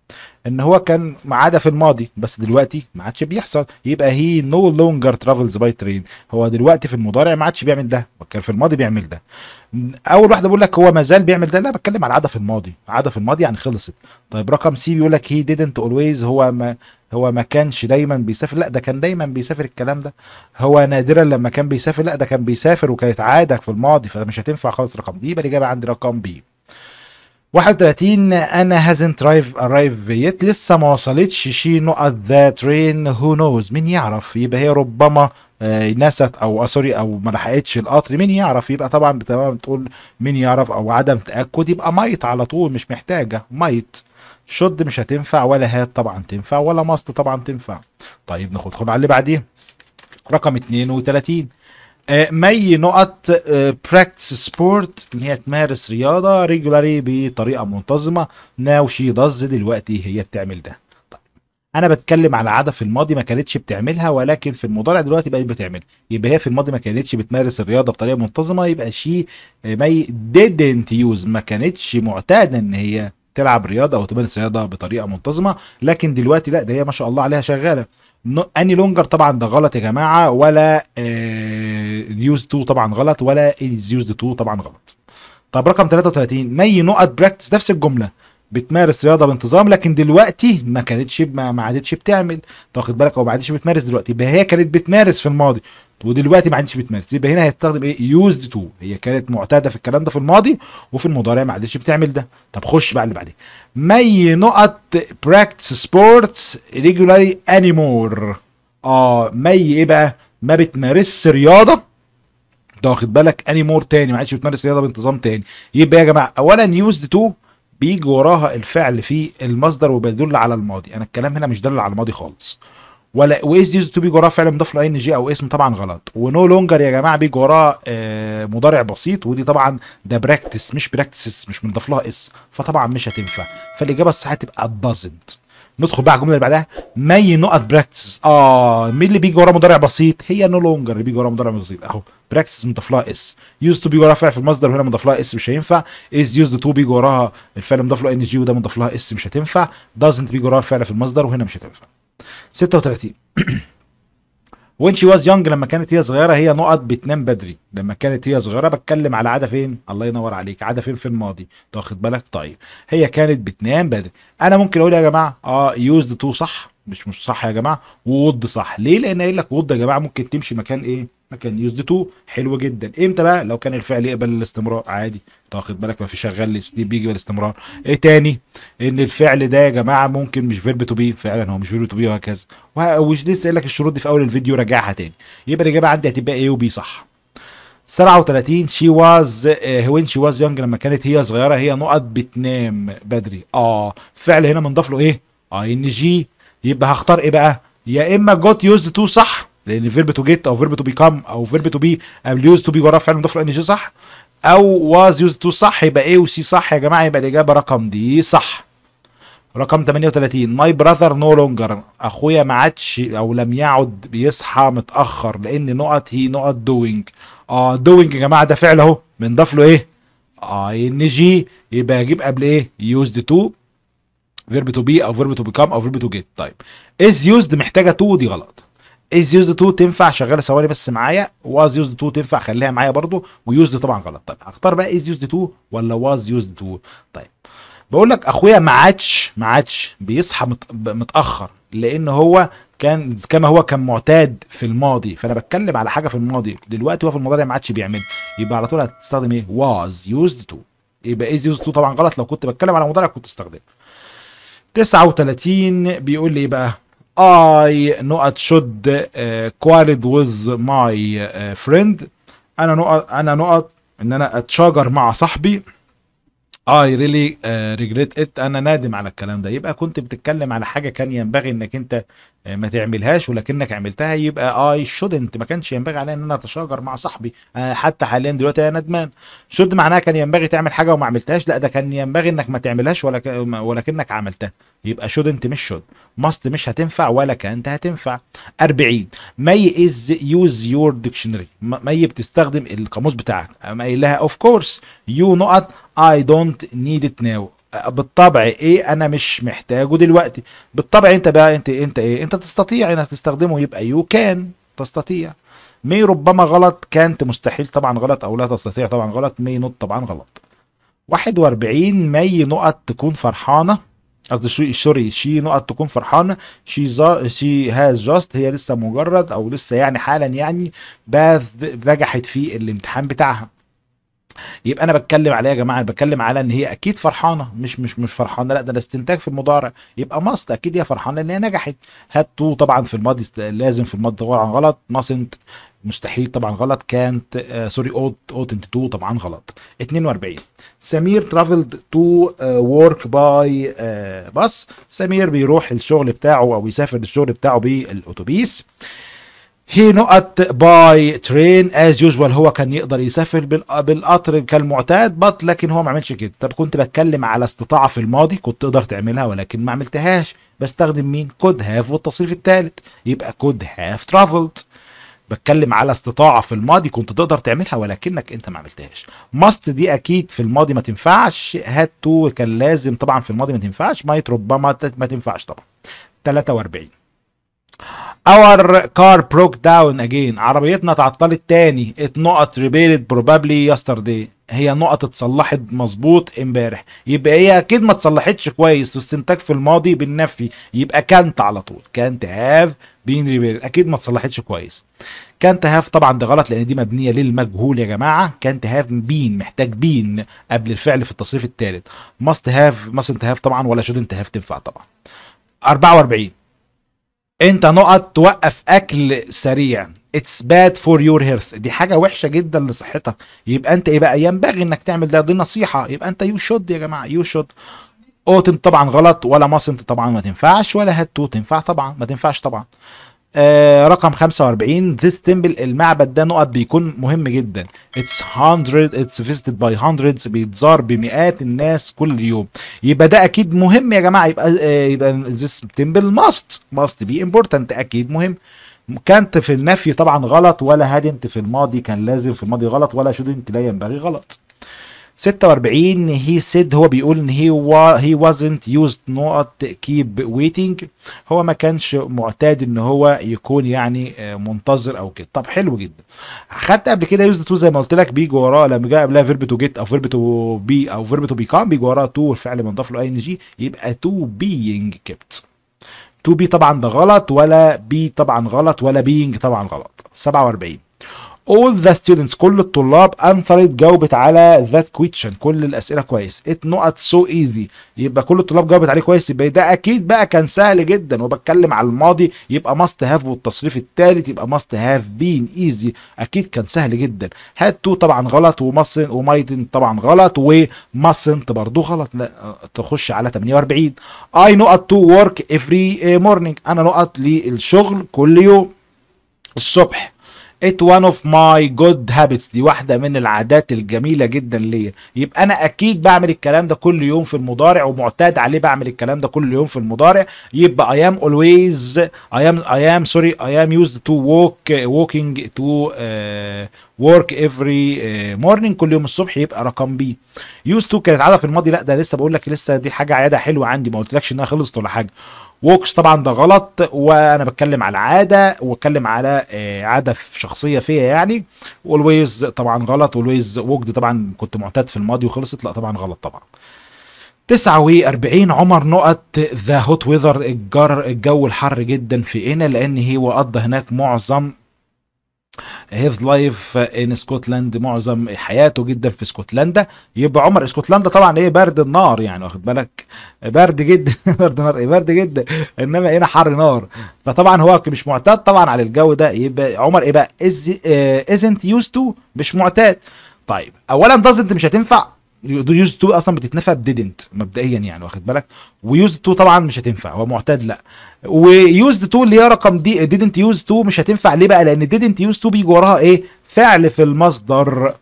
ان هو كان ما عدا في الماضي بس دلوقتي ما عادش بيحصل يبقى هي نو لونجر ترافلز باي ترين هو دلوقتي في المضارع ما عادش بيعمل ده كان في الماضي بيعمل ده اول واحده بقول لك هو ما زال بيعمل ده لا بتكلم على عاده في الماضي عاده في الماضي يعني خلصت طيب رقم سي بيقول لك هي ديدنت اولويز هو ما هو ما كانش دايما بيسافر لا ده كان دايما بيسافر الكلام ده هو نادرا لما كان بيسافر لا ده كان بيسافر وكانت عاده في الماضي فمش هتنفع خالص رقم دي يبقى الاجابه عندي رقم بي 31 انا هازنت رايف ارايف يت لسه ما وصلتش شي نقط ذا ترين هو نوز مين يعرف يبقى هي ربما آه، نست او سوري آه، او ما لحقتش القطر مين يعرف يبقى طبعا تمام بتقول مين يعرف او عدم تاكد يبقى ميت على طول مش محتاجه ميت شد مش هتنفع ولا هات طبعا تنفع ولا ماست طبعا تنفع طيب ناخد خد على اللي بعديه رقم 32 آه، مي نقط براكتس سبورت ان هي تمارس رياضه ريجولاري بطريقه منتظمه ناو شي داز دلوقتي هي بتعمل ده طيب انا بتكلم على عاده في الماضي ما كانتش بتعملها ولكن في المضارع دلوقتي بقت بتعمل يبقى هي في الماضي ما كانتش بتمارس الرياضه بطريقه منتظمه يبقى شي آه، مي ديدنت يوز ما كانتش معتاده ان هي تلعب رياضه او تمارس رياضه بطريقه منتظمه لكن دلوقتي لا ده هي ما شاء الله عليها شغاله اني لونجر طبعا ده غلط يا جماعه ولا يوز آه، 2 طبعا غلط ولا يوز 2 طبعا غلط طب رقم 33 ني نقط براكتس نفس الجمله بتمارس رياضه بانتظام لكن دلوقتي ما كانتش ما عادتش بتعمل تاخد بالك او ما عادتش بتمارس دلوقتي يبقى هي كانت بتمارس في الماضي ودلوقتي ما عادتش بتمارس يبقى هنا هيستخدم ايه يوزد تو هي كانت معتاده في الكلام ده في الماضي وفي المضارع ما عادتش بتعمل ده طب خش بقى اللي بعديه مي نقط براكتس سبورتس ريجولاري انيمور اه مي ايه بقى ما بتمارسش رياضه تاخد واخد بالك انيمور تاني ما عادش بتمارس رياضه بانتظام تاني يبقى يا جماعه اولا يوزد تو بيجي وراها الفعل في المصدر وبيدل على الماضي انا الكلام هنا مش دل على الماضي خالص ولا ويز يوز تو بيجي وراها فعل مضاف ان جي او اسم طبعا غلط ونو لونجر يا جماعه بيجي وراها آه، مضارع بسيط ودي طبعا ده براكتس مش براكتس مش مضاف لها اس فطبعا مش هتنفع فالاجابه الصحيحه تبقى doesn't ندخل بقى على الجمله اللي بعدها مي نقط براكتس اه مين اللي بيجي وراه مضارع بسيط هي نو لونجر اللي بيجي وراه مضارع بسيط اهو براكتس مضاف لها اس يوز تو بيجي وراها فعل في المصدر وهنا مضاف لها اس مش هينفع از يوز تو بيجي وراها الفعل مضاف له ان جي وده مضاف لها اس مش هتنفع دازنت بيجي وراها الفعل في المصدر وهنا مش هتنفع 36 وين شي واز يونج لما كانت هي صغيره هي نقط بتنام بدري لما كانت هي صغيره بتكلم على عاده فين الله ينور عليك عاده فين في الماضي تاخد بالك طيب هي كانت بتنام بدري انا ممكن اقول يا جماعه اه يوزد تو صح مش مش صح يا جماعه وود صح ليه لان قايل لك وود يا جماعه ممكن تمشي مكان ايه مكان يوز تو حلو جدا امتى بقى لو كان الفعل يقبل الاستمرار عادي انت واخد بالك ما في شغال دي بيجي بالاستمرار ايه تاني ان الفعل ده يا جماعه ممكن مش فيرب تو بي فعلا هو مش فيرب تو بي وهكذا ومش لسه قايل لك الشروط دي في اول الفيديو راجعها تاني يبقى الاجابه عندي هتبقى ايه وبي صح 37 شي واز وين شي واز يونج لما كانت هي صغيره هي نقط بتنام بدري اه فعل هنا منضاف له ايه اي ان جي يبقى هختار ايه بقى يا اما جوت يوزد تو صح لان فيرب تو جيت او فيرب تو بيكم او فيرب تو بي او يوز تو بي وراه فعل مضاف لان جي صح او واز يوز تو صح يبقى ايه وسي صح يا جماعه يبقى الاجابه رقم دي صح رقم 38 ماي براذر نو لونجر اخويا ما عادش او لم يعد بيصحى متاخر لان نقط هي نقط دوينج اه دوينج يا جماعه ده فعل اهو بنضاف له ايه اي آه، ان جي يبقى اجيب قبل ايه يوزد تو فيرب تو بي او فيرب تو بيكام او فيرب تو جيت طيب از يوزد محتاجه تو دي غلط از يوزد تو تنفع شغاله ثواني بس معايا واز يوزد تو تنفع خليها معايا برضو ويوزد طبعا غلط طيب هختار بقى از يوزد تو ولا واز يوزد تو طيب بقول لك اخويا ما عادش ما عادش بيصحى متاخر لان هو كان كما هو كان معتاد في الماضي فانا بتكلم على حاجه في الماضي دلوقتي هو في المضارع ما عادش بيعمل يبقى على طول هتستخدم ايه واز يوزد تو يبقى از يوزد تو طبعا غلط لو كنت بتكلم على مضارع كنت استخدمه 39 بيقول لي ايه بقى I نقط should uh, quarrel with my uh, friend أنا نقط أنا نقط إن أنا أتشاجر مع صاحبي اي ريلي ريجريت ات انا نادم على الكلام ده يبقى كنت بتتكلم على حاجه كان ينبغي انك انت آه، ما تعملهاش ولكنك عملتها يبقى اي شودنت ما كانش ينبغي عليا ان انا اتشاجر مع صاحبي آه، حتى حاليا دلوقتي انا ندمان شود معناها كان ينبغي تعمل حاجه وما عملتهاش لا ده كان ينبغي انك ما تعملهاش ولك ولكنك عملتها يبقى شودنت مش شود ماست مش هتنفع ولا كانت هتنفع 40 مي از يوز يور ديكشنري مي بتستخدم القاموس بتاعك قام قايل لها اوف كورس يو نقط I don't need it now بالطبع ايه انا مش محتاجه دلوقتي بالطبع انت بقى انت انت ايه انت تستطيع انك تستخدمه يبقى يو كان تستطيع مي ربما غلط كانت مستحيل طبعا غلط او لا تستطيع طبعا غلط مي نوت طبعا غلط 41 مي نقط تكون فرحانه قصدي سوري شي نقط تكون فرحانه شي شي هاز جاست هي لسه مجرد او لسه يعني حالا يعني باث نجحت في الامتحان بتاعها يبقى انا بتكلم عليها يا جماعه بتكلم على ان هي اكيد فرحانه مش مش مش فرحانه لا ده الاستنتاج في المضارع يبقى ماست اكيد هي فرحانه ان هي نجحت هات تو طبعا في الماضي لازم في الماضي طبعا غلط ماسنت مستحيل طبعا غلط كانت سوري اوت اوت انت تو طبعا غلط 42 سمير ترافلد تو ورك باي باص سمير بيروح الشغل بتاعه او يسافر للشغل بتاعه بالاتوبيس بي هي نقط باي ترين از يوجوال هو كان يقدر يسافر بالقطر كالمعتاد بط لكن هو ما عملش كده طب كنت بتكلم على استطاعه في الماضي كنت تقدر تعملها ولكن ما عملتهاش بستخدم مين كود هاف والتصريف الثالث يبقى كود هاف ترافلد بتكلم على استطاعه في الماضي كنت تقدر تعملها ولكنك انت ما عملتهاش ماست دي اكيد في الماضي ما تنفعش هات تو كان لازم طبعا في الماضي ما تنفعش مايت ربما ما تنفعش طبعا 43 اور كار بروك داون اجين عربيتنا اتعطلت تاني اتنقط نقط ريبيرد بروبابلي يسترداي هي نقط اتصلحت مظبوط امبارح يبقى هي اكيد ما اتصلحتش كويس واستنتاج في الماضي بالنفي يبقى كانت على طول كانت هاف بين ريبيرد اكيد ما اتصلحتش كويس كانت هاف طبعا ده غلط لان دي مبنيه للمجهول يا جماعه كانت هاف بين محتاج بين قبل الفعل في التصريف الثالث ماست هاف ماست هاف طبعا ولا شود انت هاف تنفع طبعا 44 انت نقط توقف اكل سريع اتس باد فور يور هيلث دي حاجه وحشه جدا لصحتك يبقى انت ايه بقى ينبغي انك تعمل ده دي نصيحه يبقى انت يو شود يا جماعه يو شود اوتم طبعا غلط ولا ماسنت طبعا ما تنفعش ولا هات تو تنفع طبعا ما تنفعش طبعا آه رقم 45 This Temple المعبد ده نقط بيكون مهم جدا It's hundred It's visited by hundreds بيتزار بمئات الناس كل يوم يبقى ده أكيد مهم يا جماعة يبقى آه يبقى This Temple must must be important أكيد مهم كانت في النفي طبعا غلط ولا هادنت في الماضي كان لازم في الماضي غلط ولا شدنت لا ينبغي غلط 46 هي سيد هو بيقول ان هي هي وازنت يوزد نقط كيب ويتنج هو ما كانش معتاد ان هو يكون يعني آه، منتظر او كده طب حلو جدا خدت قبل كده يوزد تو زي ما قلت لك بيجي وراه لما جاء قبلها فيرب تو جيت او فيرب تو بي او فيرب تو بيكام بيجي وراه تو والفعل منضاف له اي ان جي يبقى تو بينج كيبت تو بي طبعا ده غلط ولا بي طبعا غلط ولا بينج طبعا غلط 47 all the students كل الطلاب answered جاوبت على that question كل الاسئله كويس it not so easy يبقى كل الطلاب جاوبت عليه كويس يبقى ده اكيد بقى كان سهل جدا وبتكلم على الماضي يبقى must have والتصريف الثالث يبقى must have been easy اكيد كان سهل جدا had to طبعا غلط ومصن ومايدن طبعا غلط ومصنت برضه غلط لا تخش على 48 I نقط to work every eh, morning انا نقط للشغل كل يوم الصبح ات وان اوف ماي جود هابتس دي واحده من العادات الجميله جدا ليا يبقى انا اكيد بعمل الكلام ده كل يوم في المضارع ومعتاد عليه بعمل الكلام ده كل يوم في المضارع يبقى اي ام اولويز اي ام اي ام سوري اي ام يوزد تو ووك ووكينج تو ورك افري مورنينج كل يوم الصبح يبقى رقم بي يوز تو كانت عاده في الماضي لا ده لسه بقول لك لسه دي حاجه عاده حلوه عندي ما قلتلكش انها خلصت ولا حاجه ووكس طبعا ده غلط وانا بتكلم على عاده واتكلم على آه، عاده شخصيه فيا يعني والويز طبعا غلط والويز ووك طبعا كنت معتاد في الماضي وخلصت لا طبعا غلط طبعا 49 عمر نقط ذا هوت ويذر الجر الجو الحر جدا في هنا لان هي وقضى هناك معظم هيز لايف ان سكوتلاند معظم حياته جدا في اسكتلندا يبقى عمر اسكتلندا طبعا ايه برد النار يعني واخد بالك برد جدا برد نار ايه برد جدا انما هنا حر نار فطبعا هو مش معتاد طبعا على الجو ده يبقى عمر ايه بقى ازنت يوز تو مش معتاد طيب اولا دازنت مش هتنفع يوز تو اصلا بتتنفع بديدنت مبدئيا يعني واخد بالك ويوز تو طبعا مش هتنفع هو معتاد لا ويوز تو اللي هي رقم دي ديدنت يوز تو مش هتنفع ليه بقى لان ديدنت يوز تو بيجي وراها ايه فعل في المصدر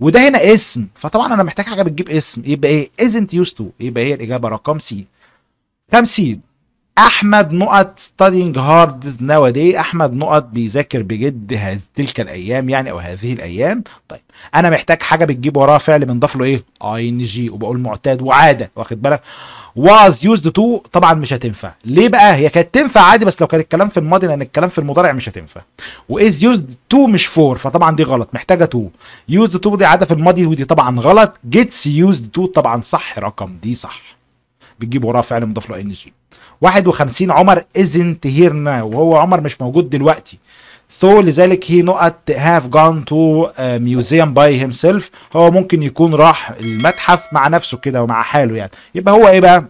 وده هنا اسم فطبعا انا محتاج حاجه بتجيب اسم يبقى ايه ازنت يوز تو يبقى هي الاجابه رقم سي خمسين احمد نقط هارد ناو nowadays احمد نقط بيذاكر بجد هذه تلك الايام يعني او هذه الايام طيب انا محتاج حاجه بتجيب وراها فعل بنضاف له ايه اي ان جي وبقول معتاد وعاده واخد بالك واز يوزد تو طبعا مش هتنفع ليه بقى هي كانت تنفع عادي بس لو كان الكلام في الماضي لان الكلام في المضارع مش هتنفع واز يوزد تو مش فور فطبعا دي غلط محتاجه تو يوزد تو دي عاده في الماضي ودي طبعا غلط جيتس يوزد تو طبعا صح رقم دي صح بتجيب وراه فعلا مضاف له ان جي 51 عمر ازنت هير ناو وهو عمر مش موجود دلوقتي ثو لذلك هي نقط هاف جون تو ميوزيوم باي هيم سيلف هو ممكن يكون راح المتحف مع نفسه كده ومع حاله يعني يبقى هو ايه بقى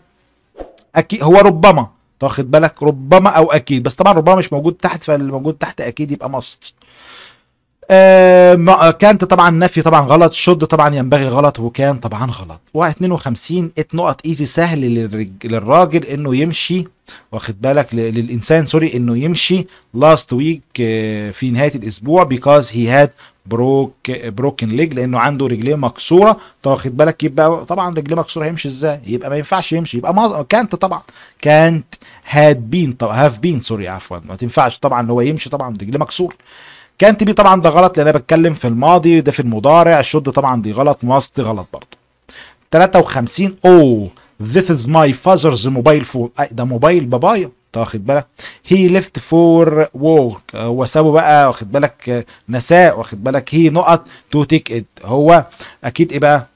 اكيد هو ربما تاخد بالك ربما او اكيد بس طبعا ربما مش موجود تحت فاللي موجود تحت اكيد يبقى ماست آه،, آه كانت طبعا نفي طبعا غلط شد طبعا ينبغي غلط وكان طبعا غلط و52 نقط ايزي سهل للراجل انه يمشي واخد بالك للانسان سوري انه يمشي لاست آه، ويك في نهايه الاسبوع بيكاز هي هاد بروك بروكن ليج لانه عنده رجليه مكسوره واخد بالك يبقى طبعا رجليه مكسوره هيمشي ازاي يبقى ما ينفعش يمشي يبقى معظم كانت طبعا كانت هاد بين طبعا هاف بين سوري عفوا ما تنفعش طبعا هو يمشي طبعا رجليه مكسوره كانت بي طبعا ده غلط لان انا بتكلم في الماضي ده في المضارع الشد طبعا دي غلط ماست غلط برضه 53 اوه This is my father's mobile phone ده موبايل بابايا انت واخد بالك هي ليفت فور وورك هو سابه بقى واخد بالك نساء واخد بالك هي نقط تو تيك ات هو اكيد ايه بقى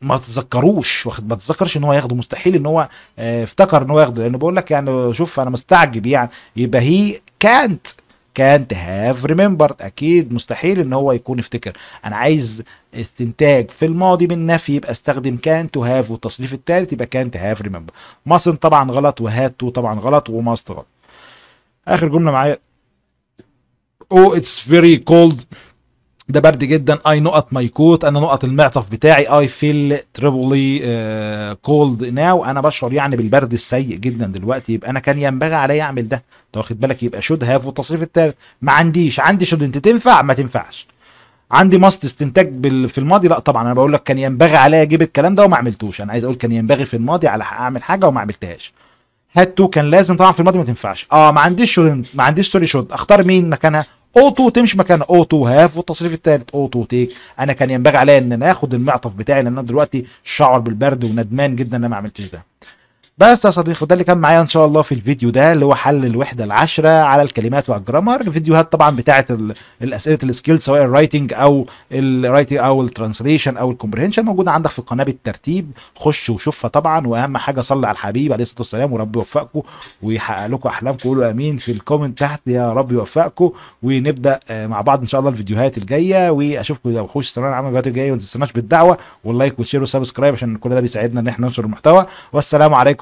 ما تذكروش واخد ما تذكرش ان هو ياخده مستحيل ان هو آه، افتكر ان هو ياخده لان بقول لك يعني شوف انا مستعجب يعني يبقى هي كانت كانت هاف ريمبرد اكيد مستحيل ان هو يكون افتكر انا عايز استنتاج في الماضي من نفي يبقى استخدم كان تو هاف والتصنيف الثالث يبقى كانت هاف ريمبر ماسن طبعا غلط وهات تو طبعا غلط وماست غلط اخر جمله معايا او اتس فيري كولد ده برد جدا اي نقط ماي كوت انا نقط المعطف بتاعي اي فيل تريبلي كولد ناو انا بشعر يعني بالبرد السيء جدا دلوقتي يبقى انا كان ينبغي عليا اعمل ده انت واخد بالك يبقى شود هاف والتصريف الثالث ما عنديش عندي شود انت تنفع ما تنفعش عندي ماست استنتاج بال... في الماضي لا طبعا انا بقول لك كان ينبغي عليا اجيب الكلام ده وما عملتوش انا عايز اقول كان ينبغي في الماضي على اعمل حاجه وما عملتهاش هات تو كان لازم طبعا في الماضي ما تنفعش اه ما عنديش شود ما عنديش سوري شود اختار مين مكانها اوتو تمشي مكان اوتو هاف والتصريف الثالث اوتو تيك انا كان ينبغي عليا ان انا اخد المعطف بتاعي لان انا دلوقتي شعر بالبرد وندمان جدا ان انا ما عملتش ده بس يا صديقي وده اللي كان معايا ان شاء الله في الفيديو ده اللي هو حل الوحده العشره على الكلمات وعلى الجرامر طبعا بتاعه الاسئله السكيل سواء الرايتنج او الرايتنج او الترانسليشن او الكومبريهنشن موجوده عندك في القناه بالترتيب خش وشوفها طبعا واهم حاجه صلي على الحبيب عليه الصلاه والسلام ورب يوفقكم ويحقق لكم احلامكم قولوا امين في الكومنت تحت يا رب يوفقكم ونبدا آه، مع بعض ان شاء الله الفيديوهات الجايه واشوفكم لو وحوش السنه العامه الفيديوهات الجايه وما تنسوناش بالدعوه واللايك والشير والسبسكرايب عشان كل ده بيساعدنا ان احنا ننشر المحتوى والسلام عليكم